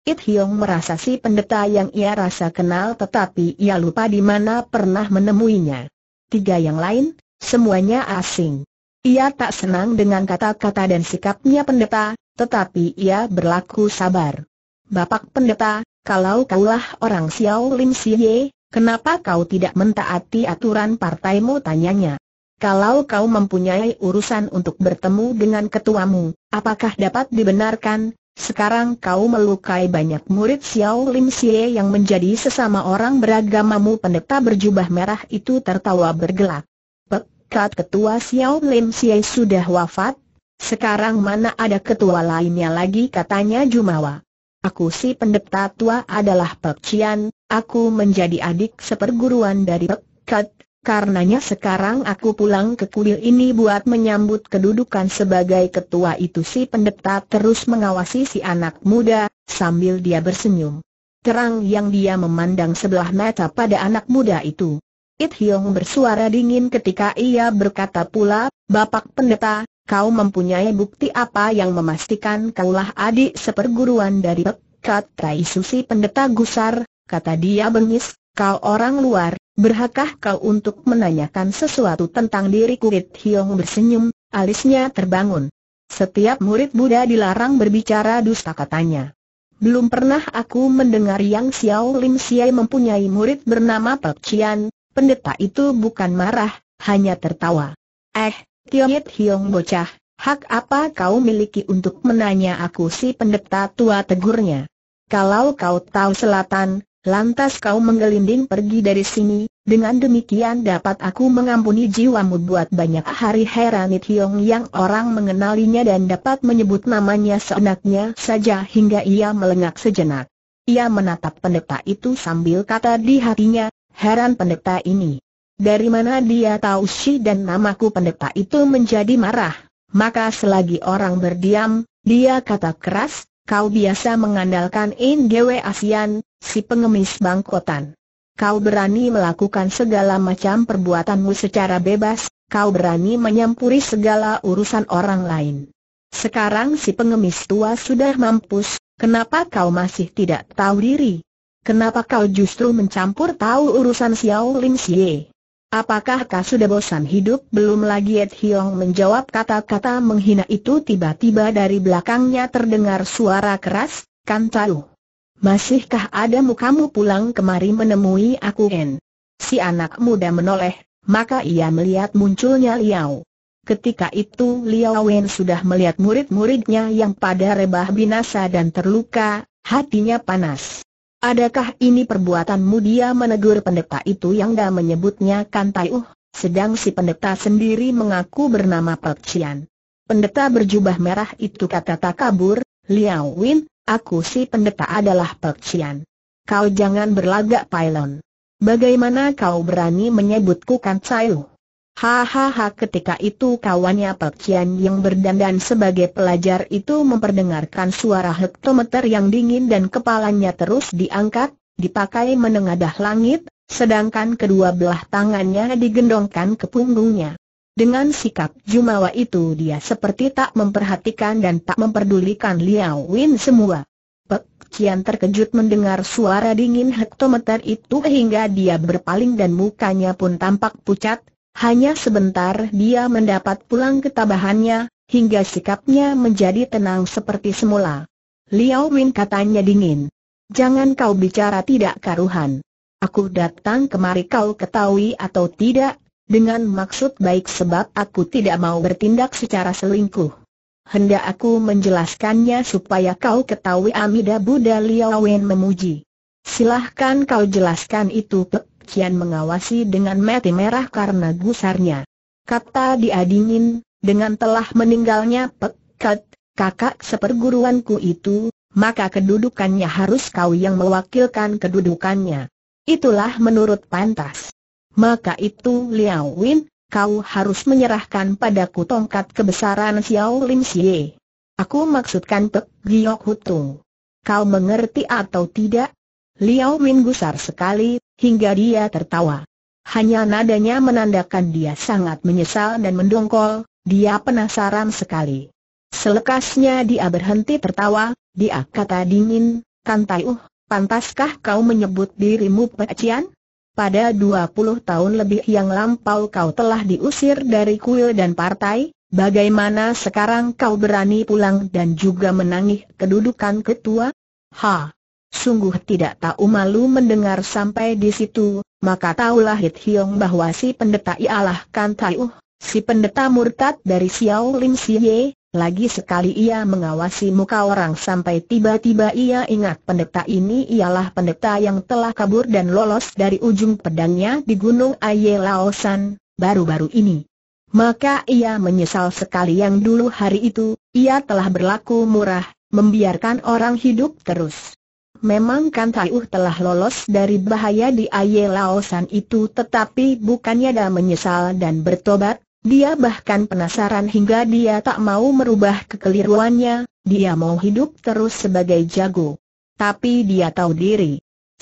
Speaker 1: It Hyong merasa si pendeta yang ia rasa kenal tetapi ia lupa di mana pernah menemuinya. Tiga yang lain, semuanya asing. Ia tak senang dengan kata-kata dan sikapnya pendeta, tetapi ia berlaku sabar. Bapak pendeta, kalau kaulah orang Xiao Lim Siye, kenapa kau tidak mentaati aturan partaimu tanyanya? Kalau kau mempunyai urusan untuk bertemu dengan ketuamu, apakah dapat dibenarkan? Sekarang kau melukai banyak murid Xiao Lim Siye yang menjadi sesama orang beragamamu pendeta berjubah merah itu tertawa bergelak. Pekat ketua Xiao Lim Siye sudah wafat, sekarang mana ada ketua lainnya lagi katanya Jumawa. Aku si pendeta tua adalah Pek Cian, aku menjadi adik seperguruan dari Pek Kat, karenanya sekarang aku pulang ke kuil ini buat menyambut kedudukan sebagai ketua itu si pendeta terus mengawasi si anak muda, sambil dia bersenyum. Terang yang dia memandang sebelah mata pada anak muda itu. It Hyong bersuara dingin ketika ia berkata pula, Bapak Pendeta, kau mempunyai bukti apa yang memastikan kaulah adik seperguruan dari Pekat Tai Susi Pendeta Gusar, kata dia bengis, kau orang luar, berhakkah kau untuk menanyakan sesuatu tentang diri kulit Hiong bersenyum, alisnya terbangun. Setiap murid Buddha dilarang berbicara dusta katanya. Belum pernah aku mendengar yang Xiao Lim Xiai mempunyai murid bernama Pek Cian, pendeta itu bukan marah, hanya tertawa. Eh, Kiet Hiong bocah, hak apa kau miliki untuk menanya aku si pendeta tua tegurnya? Kalau kau tahu selatan, lantas kau menggelinding pergi dari sini, dengan demikian dapat aku mengampuni jiwamu buat banyak hari Heranit Hiong yang orang mengenalinya dan dapat menyebut namanya seenaknya saja hingga ia melengak sejenak. Ia menatap pendeta itu sambil kata di hatinya, heran pendeta ini. Dari mana dia tahu si dan namaku pendeta itu menjadi marah? Maka selagi orang berdiam, dia kata keras, kau biasa mengandalkan NGW Asian, si pengemis bangkotan. Kau berani melakukan segala macam perbuatanmu secara bebas, kau berani menyampuri segala urusan orang lain. Sekarang si pengemis tua sudah mampus, kenapa kau masih tidak tahu diri? Kenapa kau justru mencampur tahu urusan Xiao Lin Xie? Apakah kau sudah bosan hidup? Belum lagi Ed Hiong menjawab kata-kata menghina itu tiba-tiba dari belakangnya terdengar suara keras, kan tahu. Masihkah ada mukamu pulang kemari menemui aku En? Si anak muda menoleh, maka ia melihat munculnya Liao. Ketika itu Liao Wen sudah melihat murid-muridnya yang pada rebah binasa dan terluka, hatinya panas. Adakah ini perbuatanmu dia menegur pendeta itu yang dah menyebutnya Kantai Uh, sedang si pendeta sendiri mengaku bernama Cian. Pendeta berjubah merah itu kata tak kabur, Liao Win, aku si pendeta adalah Cian. Kau jangan berlagak pailon. Bagaimana kau berani menyebutku Kantai uh? Hahaha ketika itu kawannya Pek Cian yang berdandan sebagai pelajar itu memperdengarkan suara hektometer yang dingin dan kepalanya terus diangkat, dipakai menengadah langit, sedangkan kedua belah tangannya digendongkan ke punggungnya. Dengan sikap jumawa itu dia seperti tak memperhatikan dan tak memperdulikan Liao Win semua. Pek Cian terkejut mendengar suara dingin hektometer itu hingga dia berpaling dan mukanya pun tampak pucat, hanya sebentar dia mendapat pulang ketabahannya, hingga sikapnya menjadi tenang seperti semula. Liao Win katanya dingin. Jangan kau bicara tidak karuhan. Aku datang kemari kau ketahui atau tidak, dengan maksud baik sebab aku tidak mau bertindak secara selingkuh. Hendak aku menjelaskannya supaya kau ketahui Amida Buddha Liao Wen memuji. Silahkan kau jelaskan itu Pek. Kian mengawasi dengan mati merah karena gusarnya. Kata dia dingin, dengan telah meninggalnya Pekat, kakak seperguruanku itu, maka kedudukannya harus kau yang mewakilkan kedudukannya. Itulah menurut pantas. Maka itu Liao Win, kau harus menyerahkan padaku tongkat kebesaran Xiao Lim Xie. Aku maksudkan Pek Giok Hutung. Kau mengerti atau tidak? Liao Win gusar sekali, hingga dia tertawa. Hanya nadanya menandakan dia sangat menyesal dan mendongkol, dia penasaran sekali. Selekasnya dia berhenti tertawa, dia kata dingin, Kantai Uh, pantaskah kau menyebut dirimu pecian? Pada 20 tahun lebih yang lampau kau telah diusir dari kuil dan partai, bagaimana sekarang kau berani pulang dan juga menangih kedudukan ketua? Ha, sungguh tidak tahu malu mendengar sampai di situ, maka taulah Hit Hiong bahwa si pendeta ialah Kan Tai Uh, si pendeta murtad dari Xiao Lim Siye, lagi sekali ia mengawasi muka orang sampai tiba-tiba ia ingat pendeta ini ialah pendeta yang telah kabur dan lolos dari ujung pedangnya di Gunung Aye Laosan, baru-baru ini. Maka ia menyesal sekali yang dulu hari itu, ia telah berlaku murah, membiarkan orang hidup terus. Memang kan Uh telah lolos dari bahaya di Aye Laosan itu tetapi bukannya dia menyesal dan bertobat, dia bahkan penasaran hingga dia tak mau merubah kekeliruannya, dia mau hidup terus sebagai jago. Tapi dia tahu diri.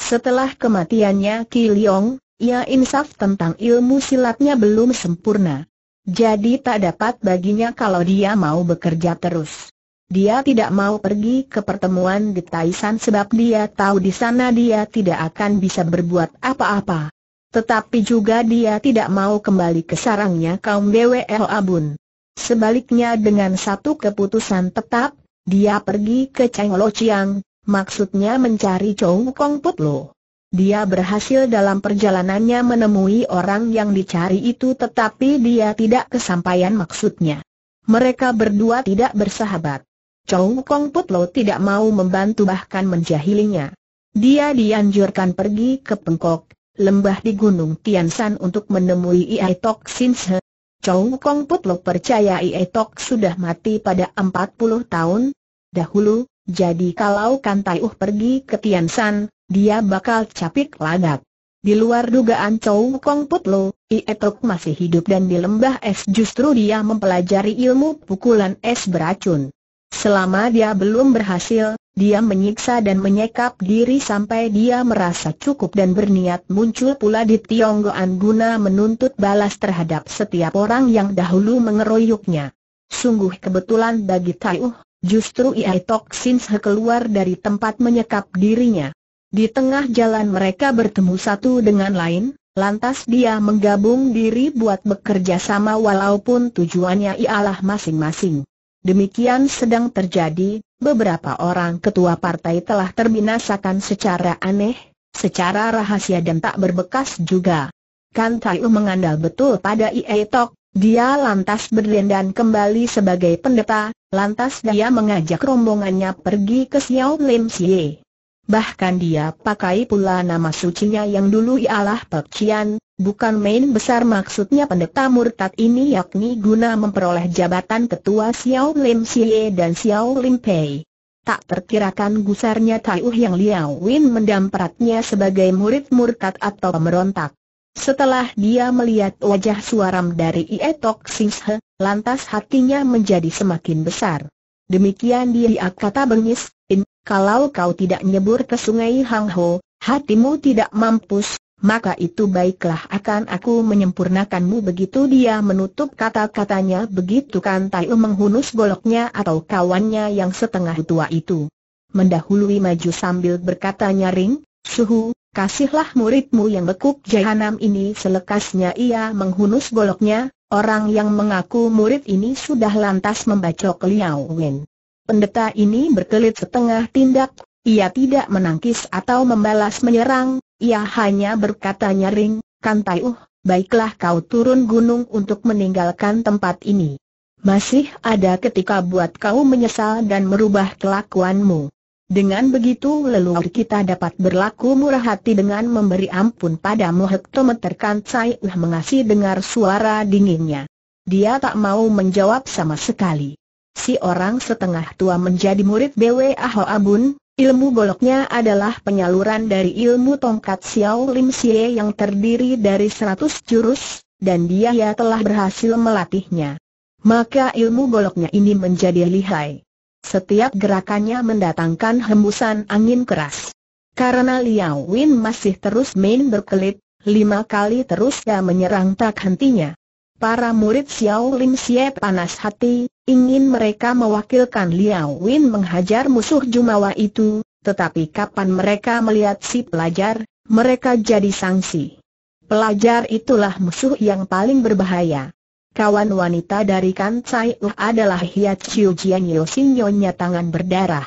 Speaker 1: Setelah kematiannya Ki Leong, ia insaf tentang ilmu silatnya belum sempurna. Jadi tak dapat baginya kalau dia mau bekerja terus. Dia tidak mau pergi ke pertemuan di Taisan sebab dia tahu di sana dia tidak akan bisa berbuat apa-apa. Tetapi juga dia tidak mau kembali ke sarangnya kaum BWL Abun. Sebaliknya dengan satu keputusan tetap, dia pergi ke Cheng Lo Chiang, maksudnya mencari Chow Kong Put Dia berhasil dalam perjalanannya menemui orang yang dicari itu tetapi dia tidak kesampaian maksudnya. Mereka berdua tidak bersahabat. Chow Kong Putlo tidak mau membantu bahkan menjahilinya. Dia dianjurkan pergi ke Pengkok, lembah di Gunung Tiansan untuk menemui Iai Tok Sin He. Chow Kong Put percaya Iai Tok sudah mati pada 40 tahun dahulu, jadi kalau Kan Tai Uh pergi ke Tiansan, dia bakal capik ladak. Di luar dugaan Chow Kong Putlo, Lo, Ietok masih hidup dan di lembah es justru dia mempelajari ilmu pukulan es beracun. Selama dia belum berhasil, dia menyiksa dan menyekap diri sampai dia merasa cukup dan berniat muncul pula di Tionggoan guna menuntut balas terhadap setiap orang yang dahulu mengeroyoknya. Sungguh kebetulan bagi Taiuh, justru ia Tok Sin keluar dari tempat menyekap dirinya. Di tengah jalan mereka bertemu satu dengan lain, lantas dia menggabung diri buat bekerja sama walaupun tujuannya ialah masing-masing. Demikian sedang terjadi, beberapa orang ketua partai telah terbinasakan secara aneh, secara rahasia dan tak berbekas juga. Kan Taiu mengandal betul pada Ie dia lantas dan kembali sebagai pendeta, lantas dia mengajak rombongannya pergi ke Xiao Lim Xie. Bahkan dia pakai pula nama sucinya yang dulu ialah Pek Cian, bukan main besar maksudnya pendeta murtad ini yakni guna memperoleh jabatan ketua Xiao Lim Xie dan Xiao Lim Pei. Tak terkirakan gusarnya Uh yang Liao Win mendampratnya sebagai murid murtad atau pemberontak. Setelah dia melihat wajah suaram dari Ietok Singhe, lantas hatinya menjadi semakin besar. Demikian dia kata bengis, In, kalau kau tidak nyebur ke sungai Hang Ho, hatimu tidak mampus, maka itu baiklah akan aku menyempurnakanmu begitu dia menutup kata-katanya begitu kan Tai menghunus goloknya atau kawannya yang setengah tua itu. Mendahului maju sambil berkata nyaring, Suhu, kasihlah muridmu yang bekuk jahanam ini selekasnya ia menghunus goloknya, orang yang mengaku murid ini sudah lantas membacok Liao Wen. Pendeta ini berkelit setengah tindak, ia tidak menangkis atau membalas menyerang, ia hanya berkata nyaring, Kantai uh, baiklah kau turun gunung untuk meninggalkan tempat ini. Masih ada ketika buat kau menyesal dan merubah kelakuanmu. Dengan begitu leluhur kita dapat berlaku murah hati dengan memberi ampun padamu hektometer Kansai uh mengasi dengar suara dinginnya. Dia tak mau menjawab sama sekali. Si orang setengah tua menjadi murid BW Aho Abun, ilmu goloknya adalah penyaluran dari ilmu tongkat Xiao Lim Sie yang terdiri dari seratus jurus, dan dia ya telah berhasil melatihnya. Maka ilmu goloknya ini menjadi lihai. Setiap gerakannya mendatangkan hembusan angin keras. Karena Liao Win masih terus main berkelit, lima kali terus dia menyerang tak hentinya para murid Xiao Lim Xie panas hati, ingin mereka mewakilkan Liao Win menghajar musuh Jumawa itu, tetapi kapan mereka melihat si pelajar, mereka jadi sanksi. Pelajar itulah musuh yang paling berbahaya. Kawan wanita dari Kansai U adalah Hiat Chiu Jian Nyonya tangan berdarah.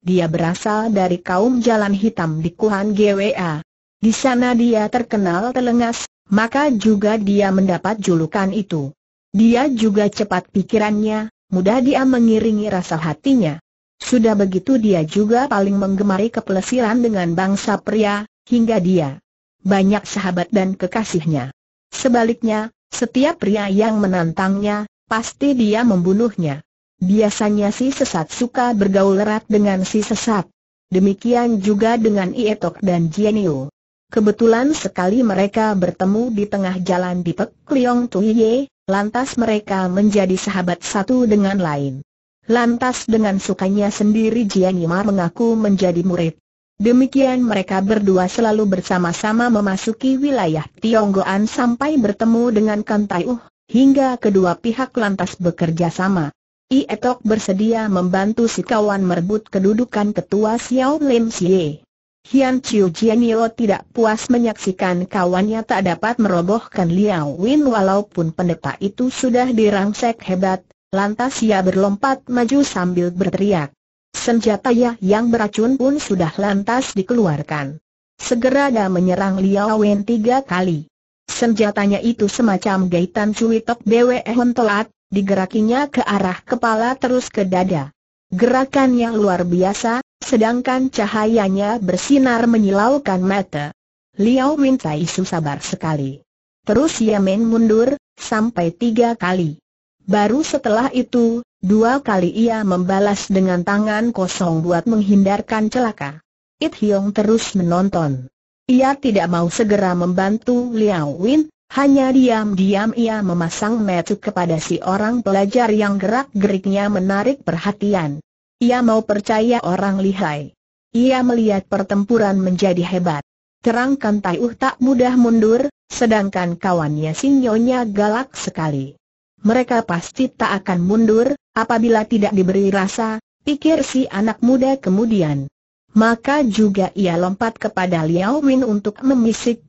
Speaker 1: Dia berasal dari kaum jalan hitam di Kuhan GWA. Di sana dia terkenal telengas, maka juga dia mendapat julukan itu. Dia juga cepat pikirannya, mudah dia mengiringi rasa hatinya. Sudah begitu dia juga paling menggemari kepelesiran dengan bangsa pria, hingga dia banyak sahabat dan kekasihnya. Sebaliknya, setiap pria yang menantangnya, pasti dia membunuhnya. Biasanya si sesat suka bergaul erat dengan si sesat. Demikian juga dengan Ietok dan Jienio. Kebetulan sekali mereka bertemu di tengah jalan di Pek Liong Tuiye, lantas mereka menjadi sahabat satu dengan lain. Lantas dengan sukanya sendiri Jian Yima mengaku menjadi murid. Demikian mereka berdua selalu bersama-sama memasuki wilayah Tionggoan sampai bertemu dengan Kantai Uh, hingga kedua pihak lantas bekerja sama. Ietok bersedia membantu si kawan merebut kedudukan ketua Xiao Lim Xie. Hian Chiu Jianio tidak puas menyaksikan kawannya tak dapat merobohkan Liao Win walaupun pendeta itu sudah dirangsek hebat, lantas ia berlompat maju sambil berteriak. Senjata ya yang beracun pun sudah lantas dikeluarkan. Segera dia menyerang Liao Win tiga kali. Senjatanya itu semacam gaitan cuitok Bwe Hontolat, digerakinya ke arah kepala terus ke dada. Gerakan yang luar biasa, sedangkan cahayanya bersinar menyilaukan mata. Liao Wintai sabar sekali. Terus main mundur, sampai tiga kali. Baru setelah itu, dua kali ia membalas dengan tangan kosong buat menghindarkan celaka. It Hiong terus menonton. Ia tidak mau segera membantu Liao Win, hanya diam-diam ia memasang metu kepada si orang pelajar yang gerak-geriknya menarik perhatian. Ia mau percaya orang lihai. Ia melihat pertempuran menjadi hebat. Terangkan Tai Uh tak mudah mundur, sedangkan kawannya Sinyonya galak sekali. Mereka pasti tak akan mundur, apabila tidak diberi rasa, pikir si anak muda kemudian. Maka juga ia lompat kepada Liao Win untuk membisik,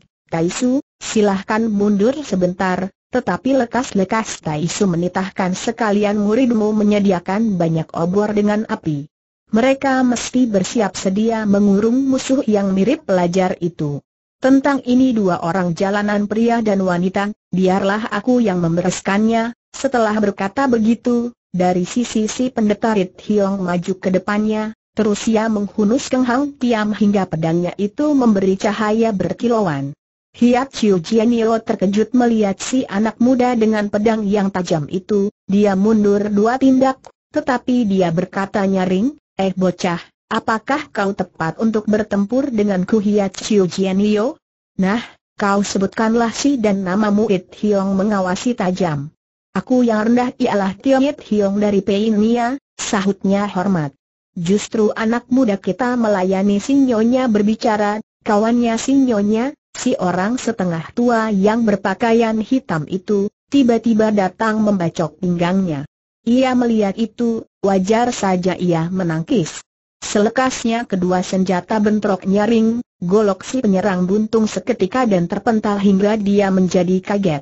Speaker 1: Su, silahkan mundur sebentar, tetapi lekas-lekas Taisu menitahkan sekalian muridmu menyediakan banyak obor dengan api. Mereka mesti bersiap sedia mengurung musuh yang mirip pelajar itu. Tentang ini dua orang jalanan pria dan wanita, biarlah aku yang membereskannya, setelah berkata begitu, dari sisi si pendeta Rit Hiong maju ke depannya, terus ia menghunus kenghang tiam hingga pedangnya itu memberi cahaya berkilauan. Chiu Jianio terkejut melihat si anak muda dengan pedang yang tajam itu, dia mundur dua tindak, tetapi dia berkata nyaring, eh bocah, apakah kau tepat untuk bertempur denganku Chiu Jianio? Nah, kau sebutkanlah si dan namamu It Hiong mengawasi tajam. Aku yang rendah ialah Tio It Hiong dari Peinia, sahutnya hormat. Justru anak muda kita melayani sinyonya berbicara, kawannya sinyonya, si orang setengah tua yang berpakaian hitam itu, tiba-tiba datang membacok pinggangnya. Ia melihat itu, wajar saja ia menangkis. Selekasnya kedua senjata bentrok nyaring, golok si penyerang buntung seketika dan terpental hingga dia menjadi kaget.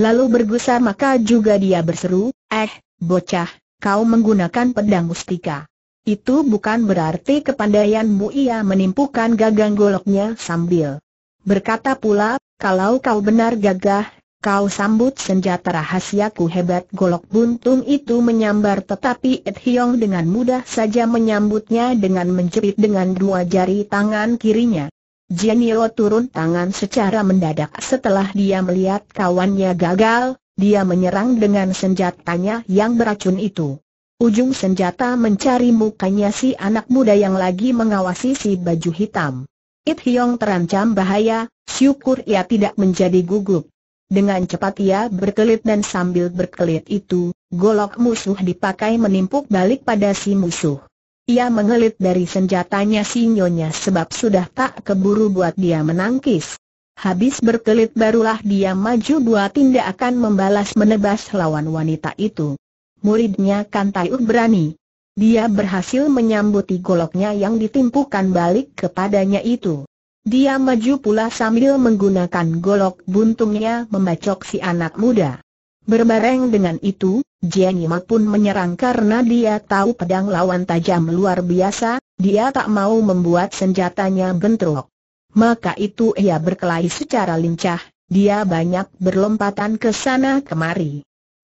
Speaker 1: Lalu bergusar maka juga dia berseru, eh, bocah, kau menggunakan pedang mustika. Itu bukan berarti kepandaianmu ia menimpukan gagang goloknya sambil Berkata pula, kalau kau benar gagah, kau sambut senjata rahasiaku hebat golok buntung itu menyambar tetapi Ed Hiong dengan mudah saja menyambutnya dengan menjepit dengan dua jari tangan kirinya. Jenio turun tangan secara mendadak setelah dia melihat kawannya gagal, dia menyerang dengan senjatanya yang beracun itu. Ujung senjata mencari mukanya si anak muda yang lagi mengawasi si baju hitam. It Hiong terancam bahaya, syukur ia tidak menjadi gugup. Dengan cepat ia berkelit dan sambil berkelit itu, golok musuh dipakai menimpuk balik pada si musuh. Ia mengelit dari senjatanya si nyonya sebab sudah tak keburu buat dia menangkis. Habis berkelit barulah dia maju buat tindakan membalas menebas lawan wanita itu. Muridnya Kan Tai berani. Dia berhasil menyambuti goloknya yang ditimpukan balik kepadanya itu. Dia maju pula sambil menggunakan golok buntungnya membacok si anak muda. Berbareng dengan itu, Jianima pun menyerang karena dia tahu pedang lawan tajam luar biasa, dia tak mau membuat senjatanya bentrok. Maka itu ia berkelahi secara lincah, dia banyak berlompatan ke sana kemari.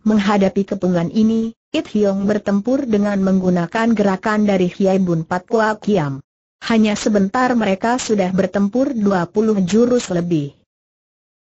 Speaker 1: Menghadapi kepungan ini, It Hiong bertempur dengan menggunakan gerakan dari Hiai Bun Pat Kua Kiam. Hanya sebentar mereka sudah bertempur 20 jurus lebih.